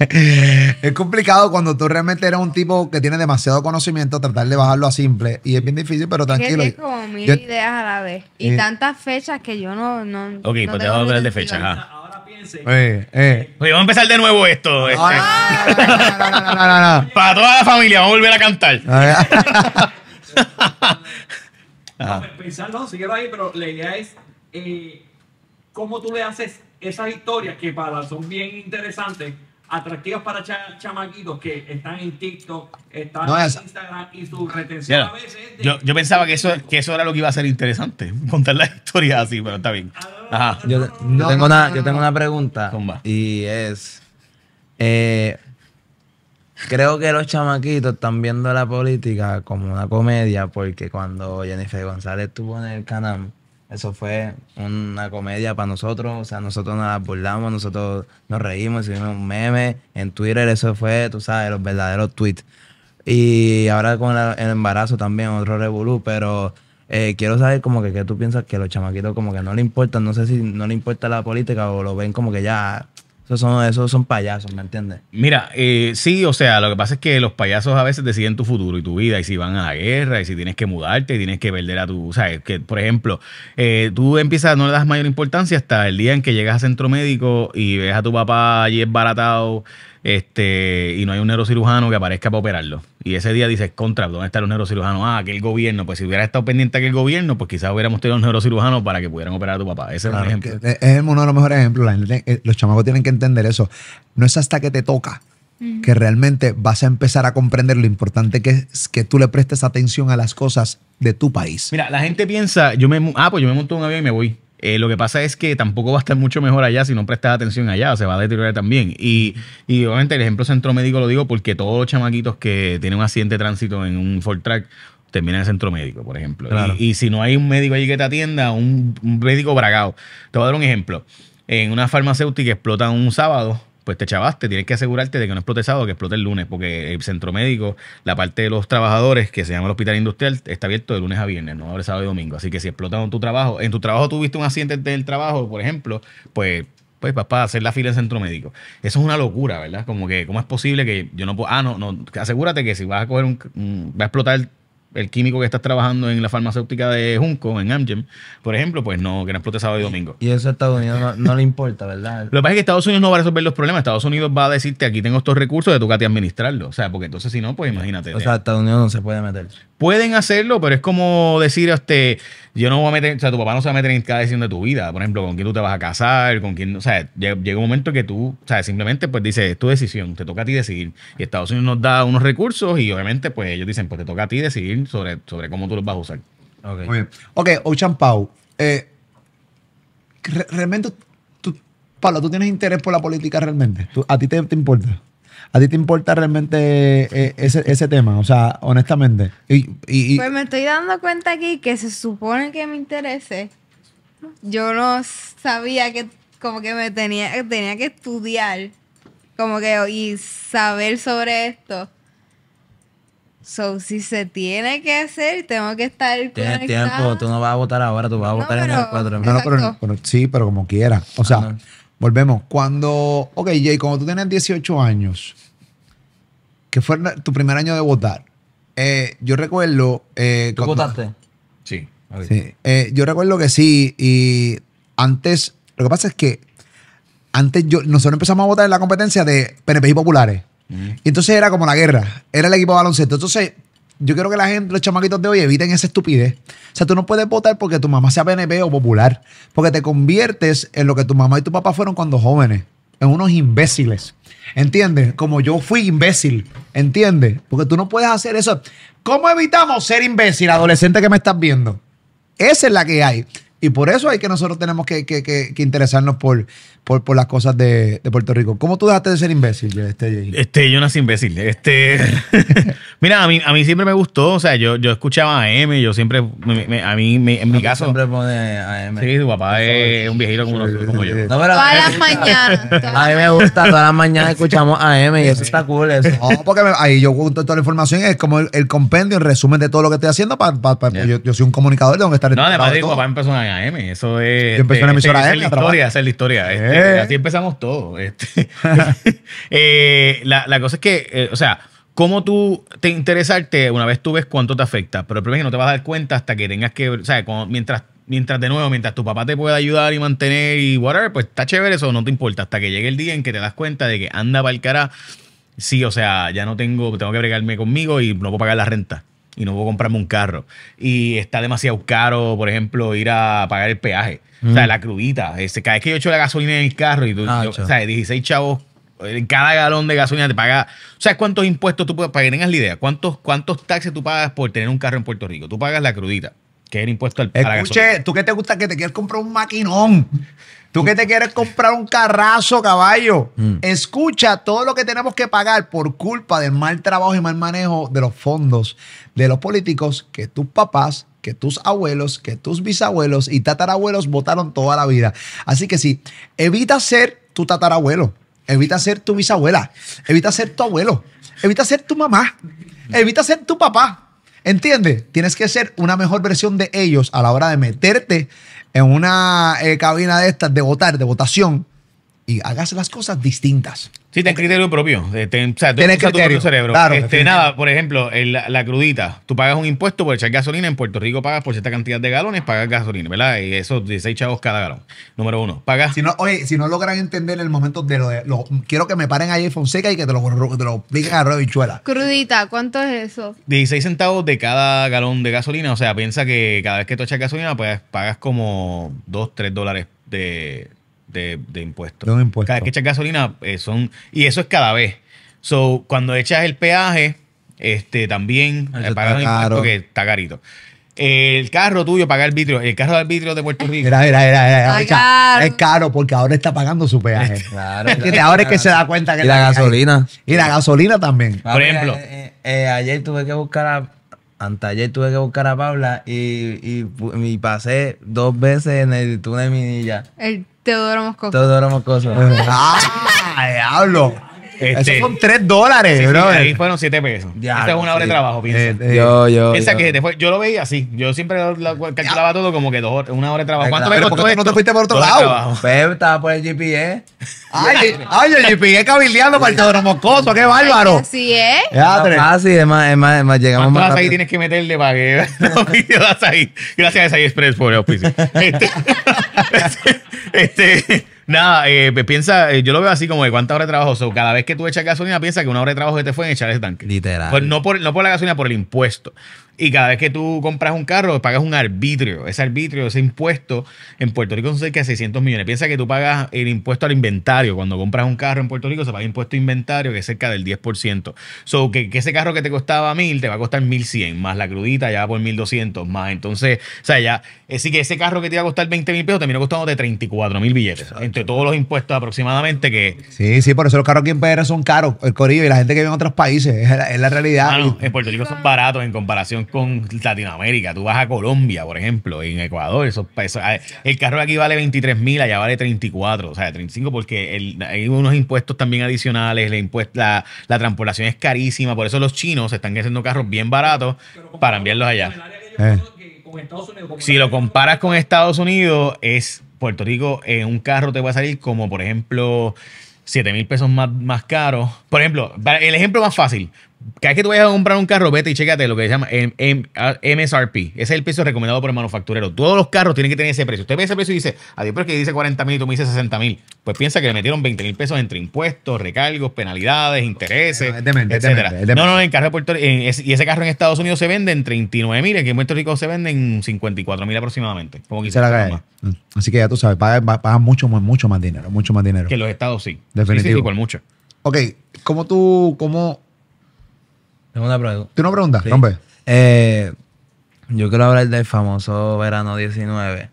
es complicado cuando tú realmente eres un tipo que tiene demasiado conocimiento, tratar de bajarlo a simple. Y es bien difícil, pero tranquilo. Es como mil ideas a la vez. Y tantas fechas que yo no. ok, pues te voy a hablar de fechas. Eh, eh. vamos a empezar de nuevo esto. Ah, este. Para toda la familia, vamos a volver a cantar. Pues, pensarlo, seguir ahí, pero la idea es eh, cómo tú le haces esas historias que para son bien interesantes Atractivos para chamaquitos que están en TikTok, están en Instagram y su retención a veces yo, pensaba que eso, que eso era lo que iba a ser interesante, contar la historia así, pero está bien. Yo, tengo, una, yo tengo una pregunta y es, eh, creo que los chamaquitos están viendo la política como una comedia porque cuando Jennifer González estuvo en el canal, eso fue una comedia para nosotros, o sea, nosotros nos burlamos, nosotros nos reímos, hicimos meme en Twitter, eso fue, tú sabes, los verdaderos tweets. Y ahora con el embarazo también, otro revolú, pero eh, quiero saber como que tú piensas que los chamaquitos como que no le importan, no sé si no le importa la política o lo ven como que ya esos son, esos son payasos, ¿me entiendes? Mira, eh, sí, o sea, lo que pasa es que los payasos a veces deciden tu futuro y tu vida, y si van a la guerra, y si tienes que mudarte, y tienes que perder a tu. O sea, que, por ejemplo, eh, tú empiezas, no le das mayor importancia hasta el día en que llegas a centro médico y ves a tu papá allí esbaratado este, y no hay un neurocirujano que aparezca para operarlo. Y ese día dices, contra, ¿dónde están los neurocirujano? Ah, que el gobierno. Pues si hubiera estado pendiente aquel gobierno, pues quizás hubiéramos tenido un neurocirujano para que pudieran operar a tu papá. Ese es un ejemplo. Es uno de los mejores ejemplos. Los chamacos tienen que entender eso. No es hasta que te toca que realmente vas a empezar a comprender lo importante que es que tú le prestes atención a las cosas de tu país. Mira, la gente piensa, yo me, ah, pues yo me monto un avión y me voy. Eh, lo que pasa es que tampoco va a estar mucho mejor allá si no prestas atención allá, se va a deteriorar también. Y, obviamente el ejemplo centro médico lo digo porque todos los chamaquitos que tienen un accidente de tránsito en un Ford Track terminan en el centro médico, por ejemplo. Y, si no hay un médico allí que te atienda, un, médico bragado. Te voy a dar un ejemplo. En una farmacéutica explota un sábado pues te chavaste, tienes que asegurarte de que no explote el sábado, que explote el lunes, porque el centro médico, la parte de los trabajadores, que se llama el hospital industrial, está abierto de lunes a viernes, no abre sábado y domingo. Así que si en tu trabajo, en tu trabajo tuviste un accidente del trabajo, por ejemplo, pues pues papá, hacer la fila en centro médico. Eso es una locura, ¿verdad? Como que, ¿cómo es posible que yo no puedo? Ah, no, no, asegúrate que si vas a coger un, va a explotar el químico que estás trabajando en la farmacéutica de Junco, en Amgen, por ejemplo, pues no, que no explote sábado y domingo. Y eso a Estados Unidos no, le importa, ¿verdad? Lo que pasa es que Estados Unidos no va a resolver los problemas. Estados Unidos va a decirte, aquí tengo estos recursos, te toca a ti administrarlos. O sea, porque entonces si no, pues imagínate. O sea, Estados Unidos no se puede meter. Pueden hacerlo, pero es como decir, este, yo no voy a meter, o sea, tu papá no se va a meter en cada decisión de tu vida. Por ejemplo, con quién tú te vas a casar, con quién, o sea, llega un momento que tú, o sea, simplemente pues dice es tu decisión, te toca a ti decidir. Y Estados Unidos nos da unos recursos y obviamente pues ellos dicen, pues te toca a ti decidir sobre, cómo tú los vas a usar. Ok, okay okay Pau, eh, realmente, Pablo, ¿tú tienes interés por la política realmente? ¿A ti te, importa? ¿A ti te importa realmente eh, ese, tema? O sea, honestamente. Pues me estoy dando cuenta aquí que se supone que me interese. Yo no sabía que como que me tenía, tenía que estudiar como que y saber sobre esto. So, si se tiene que hacer, tengo que estar Tienes tiempo, tú no vas a votar ahora, tú vas a votar en el 4. No, no, pero, sí, pero como quieras. O sea, volvemos. Cuando, ok, Jay, cuando tú tienes 18 años, que fue tu primer año de votar, eh, yo recuerdo... Eh, ¿Tú votaste? Sí. sí. Eh, yo recuerdo que sí, y antes, lo que pasa es que antes yo, nosotros empezamos a votar en la competencia de PNP y populares entonces era como la guerra, era el equipo de baloncesto. Entonces, yo quiero que la gente, los chamaquitos de hoy, eviten esa estupidez. O sea, tú no puedes votar porque tu mamá sea PNP o popular, porque te conviertes en lo que tu mamá y tu papá fueron cuando jóvenes, en unos imbéciles. ¿Entiendes? Como yo fui imbécil, ¿entiendes? Porque tú no puedes hacer eso. ¿Cómo evitamos ser imbécil, adolescente que me estás viendo? Esa es la que hay. Y por eso hay que nosotros tenemos que, que, que, interesarnos por, por, por, las cosas de, de, Puerto Rico. ¿Cómo tú dejaste de ser imbécil, este, este Yo nací imbécil. Este, mira, a mí, a mí siempre me gustó. O sea, yo, yo escuchaba a M. Yo siempre, a mí, en mi caso. Siempre pone a M. Sí, tu papá es un viejito como, como yo. todas las mañanas. A mí me gusta, todas las mañanas escuchamos a M. Y eso está cool. Eso. porque ahí yo junto toda la información. Es como el, compendio, el resumen de todo lo que estoy haciendo. yo, soy un comunicador, tengo que estar. No, de padre, papá empezó a eso es. la historia, eh. este, Así empezamos todo este. eh, la, cosa es que, eh, o sea, cómo tú te interesarte, una vez tú ves cuánto te afecta, pero el problema es que no te vas a dar cuenta hasta que tengas que, o sea, mientras mientras de nuevo, mientras tu papá te pueda ayudar y mantener y whatever, pues está chévere eso, no te importa. Hasta que llegue el día en que te das cuenta de que anda para el cara, sí, o sea, ya no tengo, tengo que bregarme conmigo y no puedo pagar la renta y no puedo comprarme un carro. Y está demasiado caro, por ejemplo, ir a pagar el peaje. O sea, mm. la crudita. cada vez que yo echo la gasolina en el carro y tú, ah, o sea, 16 chavos, eh, cada galón de gasolina te paga. o sea cuántos impuestos tú pagas? pagar que tengas la idea, ¿cuántos, cuántos taxes tú pagas por tener un carro en Puerto Rico? Tú pagas la crudita que el impuesto al Escuche, tú que te gusta que te quieres comprar un maquinón. Tú qué te quieres comprar un carrazo, caballo. Mm. Escucha todo lo que tenemos que pagar por culpa del mal trabajo y mal manejo de los fondos de los políticos que tus papás, que tus abuelos, que tus bisabuelos y tatarabuelos votaron toda la vida. Así que sí, evita ser tu tatarabuelo. Evita ser tu bisabuela. Evita ser tu abuelo. Evita ser tu mamá. Evita ser tu papá. ¿Entiendes? Tienes que ser una mejor versión de ellos a la hora de meterte en una eh, cabina de estas de votar, de votación, y hagas las cosas distintas. Sí, ten criterio propio. Eh, ten, o Tienes criterio. cerebro. Claro, este, nada, por ejemplo, la crudita. Tú pagas un impuesto por echar gasolina. En Puerto Rico pagas por cierta cantidad de galones, pagas gasolina, ¿verdad? Y esos 16 chavos cada galón. Número uno. Pagas. Si no, oye, si no logran entender el momento de lo, de quiero que me paren ahí Fonseca y que te lo, te lo expliquen a Crudita, ¿cuánto es eso? 16 centavos de cada galón de gasolina. O sea, piensa que cada vez que tú echas gasolina, pues pagas como 2, 3 dólares de de, impuestos. De impuesto. Cada vez que echas gasolina eh, son... Y eso es cada vez. So, cuando echas el peaje, este, también el eh, pagas que está carito. El carro tuyo paga el vidrio el carro del vidrio de Puerto Rico. Era, era, era, es caro porque ahora está pagando su peaje. Claro, ahora es que se da cuenta que. Y la, gasolina. Y la gasolina también. Por ejemplo. Eh, ayer tuve que buscar a. Antayer tuve que buscar a Paula y, y, pasé dos veces en el túnel Minilla. El Teodoro Moscoso. Teodoro Moscoso. ¡Ah! ¡Diablo! Eso este, son 3 dólares, sí, sí, Ahí fueron 7 pesos. Ya, es una hora de trabajo, eh, eh, piensa. yo, yo, yo. yo lo veía así. Yo siempre calculaba todo como que dos una hora de trabajo. ¿Cuánto me costó no te fuiste por otro lado? Pepe pues, estaba por el GPS. Ay, ay, el GPS cabildeando para el moscoso, ¡Qué bárbaro! Así es. Ah, ah, sí, es más, es más, es más llegamos más ahí tienes que meterle para que No, ahí. Gracias a Express por el auspicio. este, este Nada, eh, pues, piensa, eh, yo lo veo así como de cuántas horas de trabajo son. Cada vez que tú echas gasolina, piensa que una hora de trabajo que te fue en echar ese tanque. Literal. Pues no, por, no por la gasolina, por el impuesto. Y cada vez que tú compras un carro, pagas un arbitrio. Ese arbitrio, ese impuesto, en Puerto Rico son cerca de 600 millones. Piensa que tú pagas el impuesto al inventario. Cuando compras un carro en Puerto Rico, se paga impuesto a inventario, que es cerca del 10%. So, que, ese carro que te costaba 1000, te va a costar 1100, más la crudita, ya va por 1200, más. Entonces, o sea, ya. Así que ese carro que te iba a costar 20 mil pesos, terminó de 34 mil billetes. Entre todos los impuestos aproximadamente que. Sí, sí, por eso los carros aquí en PR son caros, el corillo, y la gente que vive en otros países. Es la, realidad. Ah, en Puerto Rico son baratos en comparación con Latinoamérica. Tú vas a Colombia, por ejemplo, en Ecuador, ah, El carro aquí vale 23 mil, allá vale 34, o sea, 35, porque hay unos impuestos también adicionales. La, es carísima, por eso los chinos están haciendo carros bien baratos para enviarlos allá. Eh. Si lo comparas con Estados Unidos, es Puerto Rico, en eh, un carro te va a salir como, por ejemplo, 7 mil pesos más, más caro. Por ejemplo, el ejemplo más fácil, cada vez que tú vayas a comprar un carro, vete y chécate lo que se llama MSRP. Ah, ese es el precio recomendado por el manufacturero. Todos los carros tienen que tener ese precio. Usted ve ese precio y dice, adiós, pero es que dice 40 mil y tú me dices 60 mil. Pues piensa que le metieron 20 mil pesos entre impuestos, recargos, penalidades, intereses, No, no, en carro de Puerto Rico, y ese carro en Estados Unidos se vende en 39 mil, aquí en Puerto Rico se vende en 54 mil aproximadamente. Como se la mm. Así que ya tú sabes, pagan paga mucho, mucho más dinero, mucho más dinero. Que los estados sí. Definitivamente. Sí, mucho. Ok, ¿cómo tú, cómo tengo una pregunta. ¿Tú una pregunta? Eh, yo quiero hablar del famoso verano 19,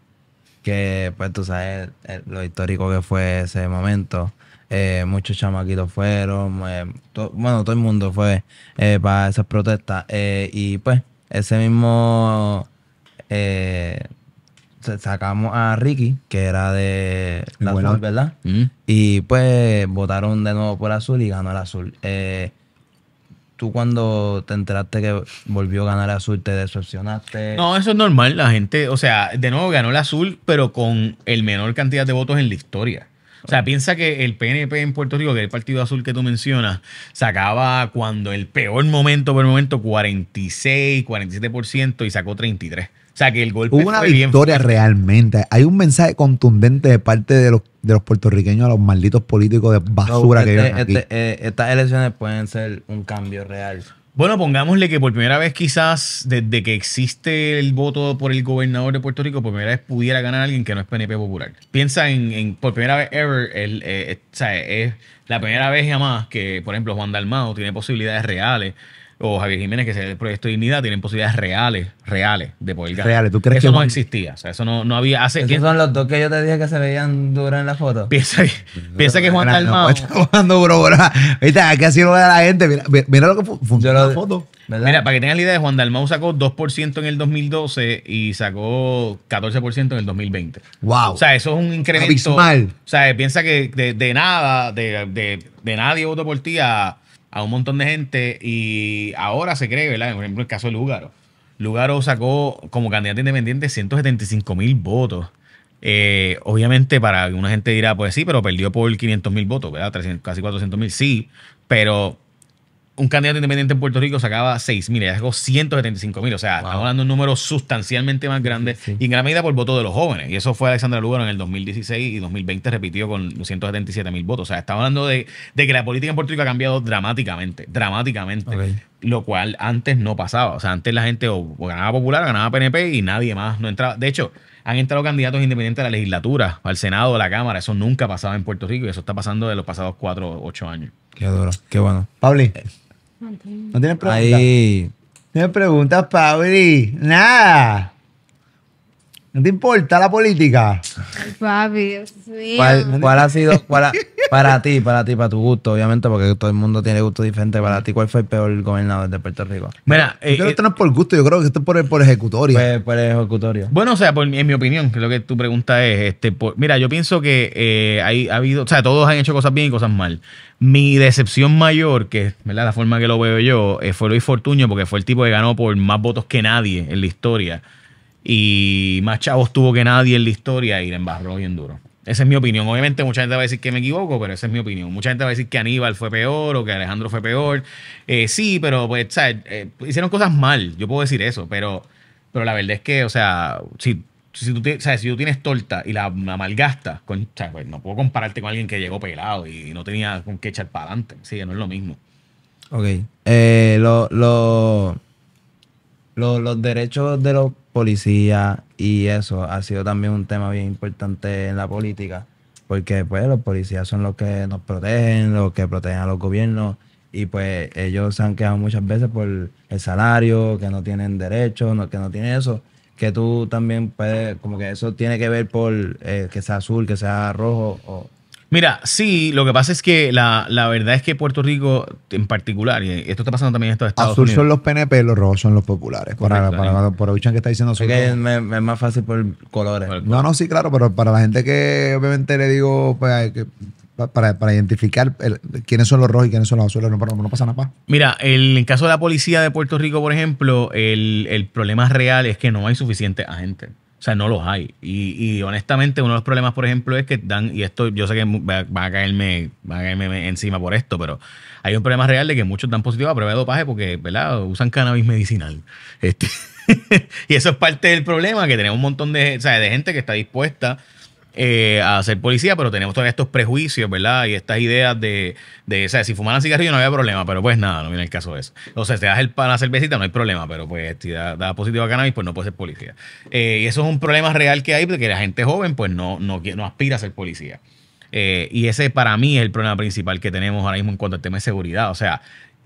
que pues tú sabes lo histórico que fue ese momento. Eh, muchos chamaquitos fueron, eh, bueno, todo el mundo fue para esas protestas. y pues ese mismo sacamos a Ricky, que era de la Azul, ¿verdad? Mm. Y pues votaron de nuevo por Azul y ganó el Azul. Eh, tú cuando te enteraste que volvió a ganar Azul, te decepcionaste? No, eso es normal. La gente, o sea, de nuevo ganó el Azul, pero con el menor cantidad de votos en la historia. O sea, piensa que el PNP en Puerto Rico, que es el Partido Azul que tú mencionas, sacaba cuando el peor momento por el momento 46, 47% y sacó 33. O sea, que el golpe Hubo una victoria realmente. Hay un mensaje contundente de parte de los de los puertorriqueños a los malditos políticos de basura que este, viven aquí. Este, eh, estas elecciones pueden ser un cambio real. Bueno, pongámosle que por primera vez quizás desde que existe el voto por el gobernador de Puerto Rico, por primera vez pudiera ganar alguien que no es PNP popular. Piensa en, por primera vez ever, eh, eh, es, la primera vez jamás que, por ejemplo, Juan Dalmao tiene posibilidades reales o Javier Jiménez, que es el proyecto de dignidad, tienen posibilidades reales, reales de poder ganar. Reales, ¿tú crees eso que no existía? O sea, eso no, no había. Hace, Esos son los dos que yo te dije que se veían duros en la foto. Piensa, piensa que Juan Dalmau... No, jugando duro, Viste, aquí así lo ve la gente. Mira, mira lo que funciona la foto. Mira, para que tengan la idea, Juan Dalmau sacó 2% en el 2012 y sacó 14% en el 2020. Wow. O sea, eso es un incremento. Abismal. O sea, piensa que de, nada, de, de, de nadie votó por ti a a un montón de gente y ahora se cree, ¿verdad? Por ejemplo, el caso de Lugaro. Lugaro sacó como candidato independiente 175 mil votos. Eh, obviamente, para una gente dirá, pues sí, pero perdió por 500 mil votos, ¿verdad? casi 400 mil, sí, pero un candidato independiente en Puerto Rico sacaba seis mil, setenta sacó 175 mil. O sea, estamos hablando de un número sustancialmente más grande y en gran medida por voto de los jóvenes. Y eso fue Alexandra Lugaro en el 2016 y 2020 repitió con siete mil votos. O sea, estamos hablando de, que la política en Puerto Rico ha cambiado dramáticamente, dramáticamente. Lo cual antes no pasaba. O sea, antes la gente o, ganaba popular, ganaba PNP y nadie más no entraba. De hecho, han entrado candidatos independientes a la legislatura, al Senado, a la Cámara. Eso nunca pasaba en Puerto Rico y eso está pasando de los pasados cuatro o ocho años. Qué duro, qué bueno. Pablo. Eh, no tienen preguntas. Ahí. No tienen preguntas, Pauli. Nada. ¿No te importa la política? papi, ¿Cuál, ha sido, para ti, para ti, para tu gusto, obviamente, porque todo el mundo tiene gustos diferentes Para ti, ¿cuál fue el peor gobernador de Puerto Rico? Mira, yo creo eh, que esto no es eh, por gusto, yo creo que esto es por, por pues, Por, por Bueno, o sea, en mi opinión, lo que tu pregunta es, este, mira, yo pienso que eh, hay, ha habido, o sea, todos han hecho cosas bien y cosas mal. Mi decepción mayor, que es la forma que lo veo yo, fue Luis Fortunio, porque fue el tipo que ganó por más votos que nadie en la historia y más chavos tuvo que nadie en la historia y le embarró bien duro. Esa es mi opinión. Obviamente mucha gente va a decir que me equivoco, pero esa es mi opinión. Mucha gente va a decir que Aníbal fue peor o que Alejandro fue peor. Eh, sí, pero pues, ¿sabes? sea, eh, hicieron cosas mal, yo puedo decir eso, pero, pero la verdad es que, o sea, si, si, tú, si tú tienes torta y la, la con, pues, no puedo compararte con alguien que llegó pelado y no tenía con qué echar para adelante. Sí, no es lo mismo. Ok. Eh, lo, los derechos de los policía y eso ha sido también un tema bien importante en la política, porque pues los policías son los que nos protegen, los que protegen a los gobiernos y pues ellos se han quedado muchas veces por el salario, que no tienen derechos, no, que no tienen eso, que tú también puedes, como que eso tiene que ver por eh, que sea azul, que sea rojo o Mira, sí, lo que pasa es que la, verdad es que Puerto Rico en particular, y esto está pasando también en estos Estados Azul son los PNP, los rojos son los populares. por para, que está diciendo Es, es, más fácil por colores. no, no, sí, claro, pero para la gente que obviamente le digo, pues, para, identificar quiénes son los rojos y quiénes son los azules, no, pasa nada. Mira, en el caso de la policía de Puerto Rico, por ejemplo, el, el problema real es que no hay suficiente agente. O sea, no los hay. Y, y, honestamente, uno de los problemas, por ejemplo, es que dan, y esto yo sé que va, a caerme, va a caerme encima por esto, pero hay un problema real de que muchos dan positivo a prueba de dopaje porque, ¿verdad? Usan cannabis medicinal. Este, y eso es parte del problema, que tenemos un montón de, de gente que está dispuesta eh, a ser policía, pero tenemos todavía estos prejuicios, ¿verdad? Y estas ideas de, de o sea, si fumaran cigarrillo no había problema, pero pues nada, no viene el caso de eso. O sea, si te das el pan a cervecita, no hay problema, pero pues si das da positivo a cannabis, pues no puedes ser policía. Eh, y eso es un problema real que hay, porque la gente joven, pues no, no, no aspira a ser policía. Eh, y ese para mí es el problema principal que tenemos ahora mismo en cuanto al tema de seguridad. O sea,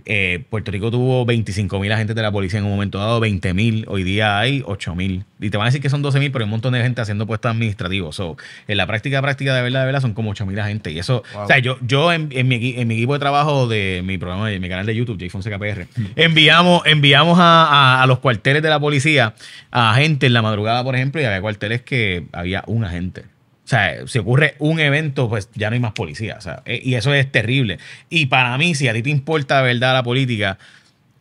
eh, Puerto Rico tuvo 25 mil agentes de la policía en un momento dado, 20.000, hoy día hay 8 mil. Y te van a decir que son 12.000, pero hay un montón de gente haciendo puestos administrativos. en la práctica, práctica de verdad, de verdad, son como 8.000 mil agentes. Y eso, o sea, yo, yo en, mi, equipo de trabajo de mi programa, de mi canal de YouTube, J Fonseca enviamos, enviamos a, los cuarteles de la policía a gente en la madrugada, por ejemplo, y había cuarteles que había un agente. O sea, si ocurre un evento, pues ya no hay más policía. O sea, eh, y eso es terrible. Y para mí, si a ti te importa de verdad la política,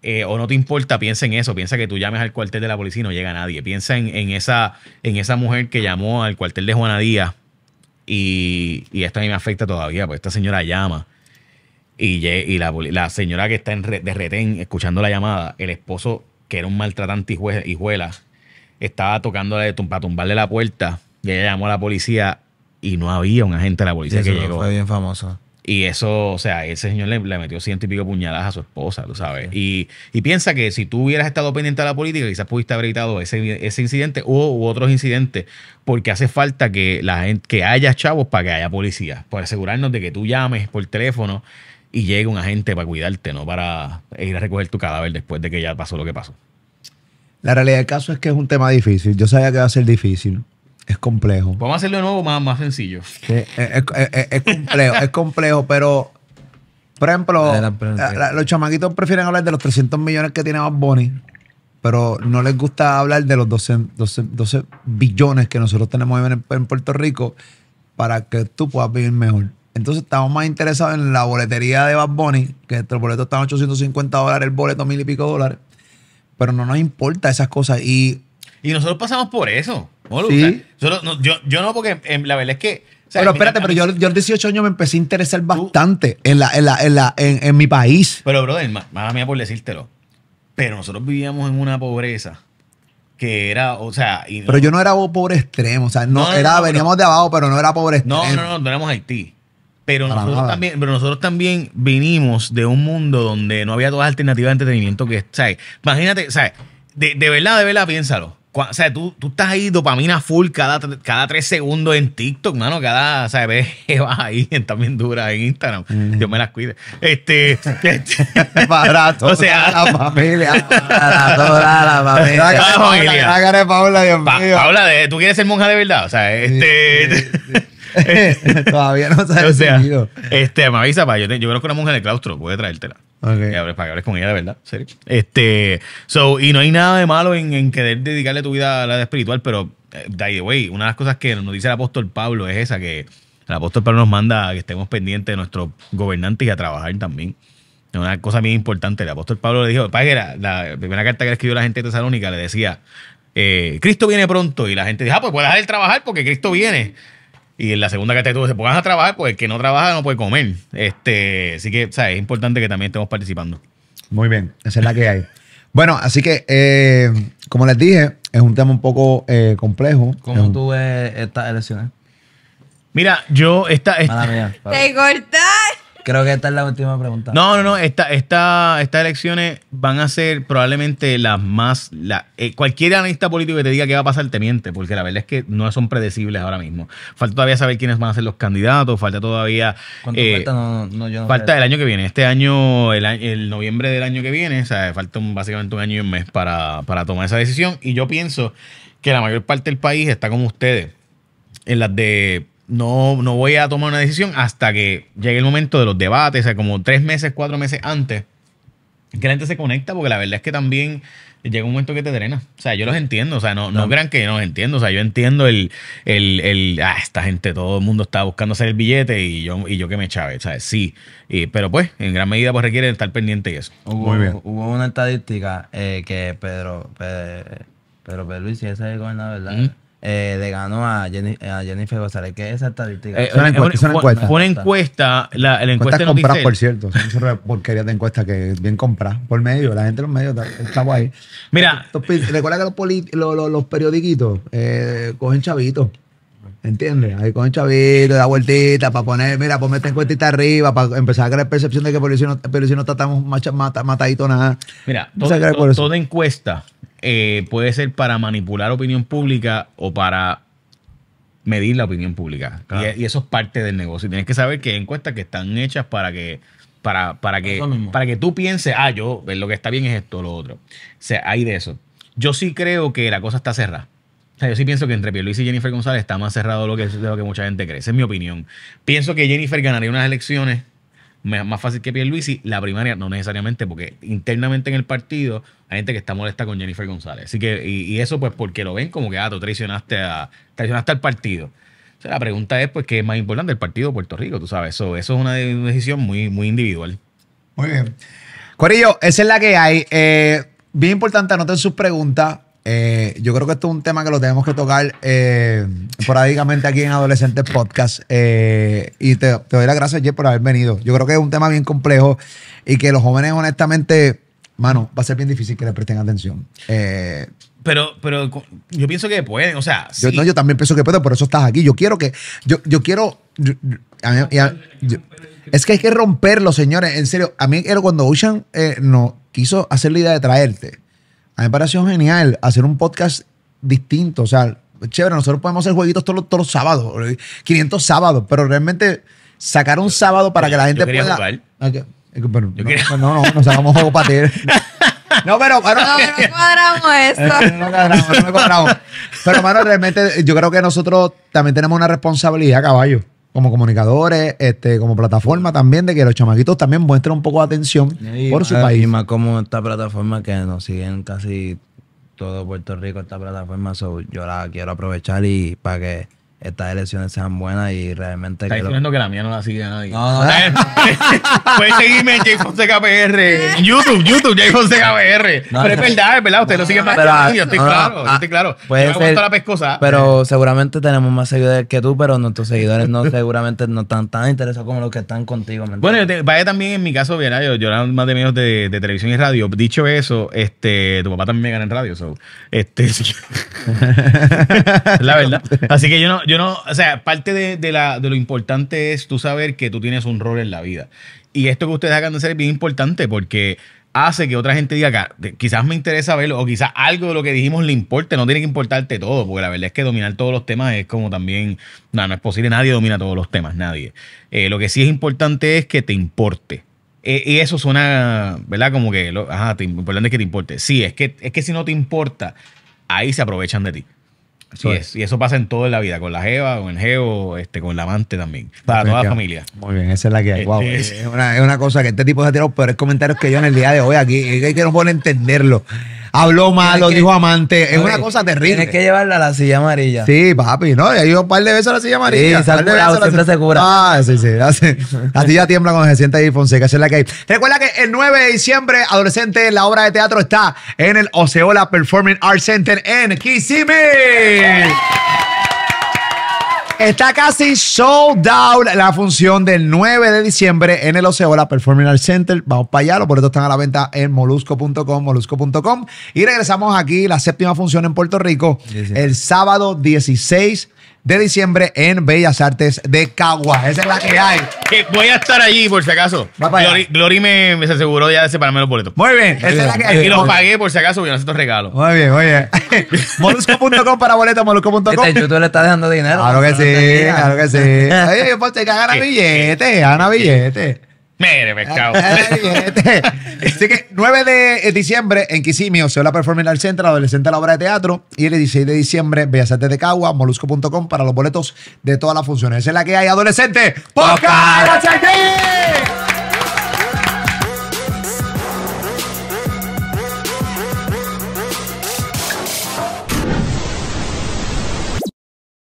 eh, o no te importa, piensa en eso. Piensa que tú llames al cuartel de la policía y no llega nadie. Piensa en, esa, en esa mujer que llamó al cuartel de Juana Díaz. Y, esto a mí me afecta todavía, Pues esta señora llama. Y, la, señora que está en de retén escuchando la llamada, el esposo, que era un maltratante y hijuela, estaba tocando para tumbarle la puerta y ella llamó a la policía y no había un agente de la policía que llegó. Fue bien famoso. Y eso, o sea, ese señor le, metió ciento y pico puñaladas a su esposa, tú sabes. Y, piensa que si tú hubieras estado pendiente a la política, quizás pudiste haber evitado ese, incidente u otros incidentes, porque hace falta que, la gente, que haya chavos para que haya policía, para asegurarnos de que tú llames por teléfono y llegue un agente para cuidarte, no para ir a recoger tu cadáver después de que ya pasó lo que pasó. La realidad del caso es que es un tema difícil. Yo sabía que va a ser difícil. Es complejo. Vamos hacerlo de nuevo más, más sencillo. es, complejo, es complejo, pero. Por ejemplo, los chamaquitos prefieren hablar de los 300 millones que tiene Bad Bunny, pero no les gusta hablar de los 12, billones que nosotros tenemos en, Puerto Rico para que tú puedas vivir mejor. Entonces estamos más interesados en la boletería de Bad Bunny, que el boleto está en 850 dólares, el boleto mil y pico dólares, pero no nos importa esas cosas. y nosotros pasamos por eso yo, no, porque em, la verdad es que. pero espérate, pero yo, a los 18 años me empecé a interesar bastante en, la, en, mi país. Pero, brother, mala mía por decírtelo. Pero nosotros vivíamos en una pobreza que era, o sea. pero yo no era pobre extremo, o sea, no, era, veníamos de abajo, pero no era pobre extremo. No, no, no, no éramos Haití. Pero nosotros, también, pero nosotros también vinimos de un mundo donde no había todas las alternativas de entretenimiento que, Imagínate, ¿sabes? De, de verdad, de verdad, piénsalo. O sea, tú, tú estás ahí dopamina full cada, cada tres segundos en TikTok, mano. Cada, o sea, ves vas ahí también dura en Instagram. Dios me las cuide. Este. barato. O sea, la familia. para la La familia. La Paula, Dios pa mío. Paula, ¿tú quieres ser monja de verdad? O sea, este. Todavía no sabes o sea, este, me avisa, yo, yo creo que una monja de claustro puede traértela. Okay. para que hables con ella de verdad, Este, y no hay nada de malo en, querer dedicarle tu vida a la vida espiritual, pero, eh, by una de las cosas que nos dice el apóstol Pablo es esa, que el apóstol Pablo nos manda a que estemos pendientes de nuestros gobernantes y a trabajar también. Es una cosa bien importante. El apóstol Pablo le dijo, la, la primera carta que le escribió la gente de Tesalónica le decía, eh, Cristo viene pronto. Y la gente dijo, ah, pues puedes dejar de trabajar porque Cristo viene. Y en la segunda que categoría se pongan pues a trabajar, pues el que no trabaja no puede comer. Este, así que, o sea, es importante que también estemos participando. Muy bien, esa es la que hay. bueno, así que, eh, como les dije, es un tema un poco eh, complejo. ¿Cómo tuve tú ves estas elecciones? Mira, yo esta... esta... ¡Te Creo que esta es la última pregunta. No, no, no. Estas esta, elecciones van a ser probablemente las más. La, eh, cualquier analista político que te diga qué va a pasar te miente, porque la verdad es que no son predecibles ahora mismo. Falta todavía saber quiénes van a ser los candidatos, falta todavía. ¿Cuánto eh, falta? No, yo no falta el año que viene. Este año, el, el, noviembre del año que viene, o sea, falta básicamente un año y un mes para, para tomar esa decisión. Y yo pienso que la mayor parte del país está con ustedes, en las de no, no voy a tomar una decisión hasta que llegue el momento de los debates, o sea, como tres meses, cuatro meses antes, que la gente se conecta, porque la verdad es que también llega un momento que te drena. O sea, yo los entiendo, o sea, no, no. crean que yo no los entiendo, o sea, yo entiendo el, el, ah, esta gente, todo el mundo está buscando hacer el billete y yo, y yo que me chave, o sea, sí, pero pues, en gran medida pues requiere estar pendiente de eso. Hubo, Muy bien. hubo una estadística eh, que Pedro, pero Pedro Luis, esa es el ¿verdad? eh, le ganó a, Jennifer González. ¿Qué es esa estadística? Eh, una encuesta, eh, fue, una encuesta. La encuesta, la, por cierto. Son porquerías de encuesta que es bien comprar por medio. La gente de los medios está ahí. Mira. Recuerda que los, los, periodiquitos eh, cogen chavitos. ¿Entiendes? Ahí cogen chavitos, chavito, da vueltita para poner, mira, ponme esta encuestita arriba, para empezar a crear percepción de que el policía no, policía no está tan matadito nada. Mira, todo, toda encuesta eh, puede ser para manipular opinión pública o para medir la opinión pública. Y, e, eso es parte del negocio. Tienes que saber que hay encuestas que están hechas para que para, para que para que tú pienses, ah, yo lo que está bien es esto, o lo otro. O sea, hay de eso. Yo sí creo que la cosa está cerrada. O sea, yo sí pienso que entre Pierluis y Jennifer González está más cerrado lo que, lo que mucha gente cree. Esa es mi opinión. Pienso que Jennifer ganaría unas elecciones más fácil que Luis y la primaria no necesariamente, porque internamente en el partido hay gente que está molesta con Jennifer González. Así que, y, eso pues porque lo ven como que, ah, tú traicionaste, a, traicionaste al partido. entonces la pregunta es, pues, ¿qué es más importante, el partido de Puerto Rico? Tú sabes, eso, eso es una decisión muy, muy individual. Muy bien. Corillo, esa es la que hay. Eh, bien importante, anoten sus preguntas. Eh, yo creo que esto es un tema que lo tenemos que tocar eh, aquí en Adolescentes Podcast. Eh, y te, doy las gracias, Jeff, por haber venido. Yo creo que es un tema bien complejo y que los jóvenes, honestamente, mano, va a ser bien difícil que le presten atención. Eh, pero, pero yo pienso que pueden, o sea. Yo, también pienso que pueden, por eso estás aquí. Yo quiero que. Yo, yo quiero. es que hay que romperlo, señores. En serio, a mí era cuando Ocean no quiso hacer la idea de traerte. A mí me pareció genial hacer un podcast distinto. O sea, chévere, nosotros podemos hacer jueguitos todos, los sábados, 500 sábados, pero realmente sacar un sábado para que la gente pueda. no, no, no, no, juego para ti. No, pero, no, no cuadramos eso. No no Pero, hermano, realmente yo creo que nosotros también tenemos una responsabilidad, caballo como comunicadores, este, como plataforma también, de que los chamaquitos también muestren un poco de atención por su país. Y más como esta plataforma que nos siguen casi todo Puerto Rico, esta plataforma, yo la quiero aprovechar y para que estas elecciones sean buenas y realmente. Estás diciendo que la mía no la sigue nadie. No, no, ¿Ah? Puedes seguirme en J Fonseca En YouTube, YouTube, Jay Fonseca pero es verdad, es verdad. Ustedes lo siguen más que yo estoy ah, claro. yo estoy claro. Puede la pescosa. Pero seguramente tenemos más seguidores que tú, pero nuestros seguidores no seguramente no están tan interesados como los que están contigo. Bueno, vaya también en mi caso, ¿verdad? Yo, yo era más de medios de, de, televisión y radio. Dicho eso, este, tu papá también me gana en radio. So, este, la verdad. Así que yo no. Yo yo no, o sea, parte de, de, la, de lo importante es tú saber que tú tienes un rol en la vida. Y esto que ustedes hagan de hacer es bien importante porque hace que otra gente diga, ah, quizás me interesa verlo, o quizás algo de lo que dijimos le importe, no tiene que importarte todo, porque la verdad es que dominar todos los temas es como también, no, no es posible, nadie domina todos los temas, nadie. Eh, lo que sí es importante es que te importe. Eh, y eso suena, ¿verdad? Como que, lo, ajá, importante es que te importe. Sí, es que, es que si no te importa, ahí se aprovechan de ti y, eso pasa en toda la vida, con la jeva, con el geo, este, con el amante también. Para toda la familia. Muy bien, esa es la que hay. Eh, eh. es, una, es una cosa que este tipo se ha tirado peores comentarios que yo en el día de hoy aquí. hay que no puedo entenderlo habló malo, dijo amante. Es una cosa terrible. Tienes que llevarla a la silla amarilla. Sí, papi, ¿no? Ya ahí un par de veces a la silla amarilla. Sí, se de siempre la... se cura. Ah, sí, sí. Así, así ya tiembla cuando se sienta ahí Fonseca. es la que hay. Recuerda que el 9 de diciembre, Adolescente, la obra de teatro está en el Oceola Performing Arts Center en Kissimmee. Está casi sold out la función del 9 de diciembre en el Oceola Performing Arts Center. Vamos para allá, los boletos están a la venta en molusco.com, molusco.com. Y regresamos aquí, la séptima función en Puerto Rico, el sábado 16 de diciembre en Bellas Artes de Cagua. Esa es la que hay. voy a estar allí por si acaso. Glory, me, aseguró ya de separarme los boletos. Muy bien, esa es la que hay. Y los pagué por si acaso a hacer estos regalos. Muy bien, muy bien. molusco.com para boletos, molusco.com. Este YouTube le está dejando dinero. Claro que sí, claro que sí. Oye, ponte que gana billete, gana billete. Mire, pescado. Ah, Así que 9 de diciembre en Kisimio, la Performing Arts Center, adolescente a la obra de teatro. Y el 16 de diciembre, Bellas Artes de Cagua, molusco.com para los boletos de todas las funciones. Esa es la que hay, adolescente. ¡Poca!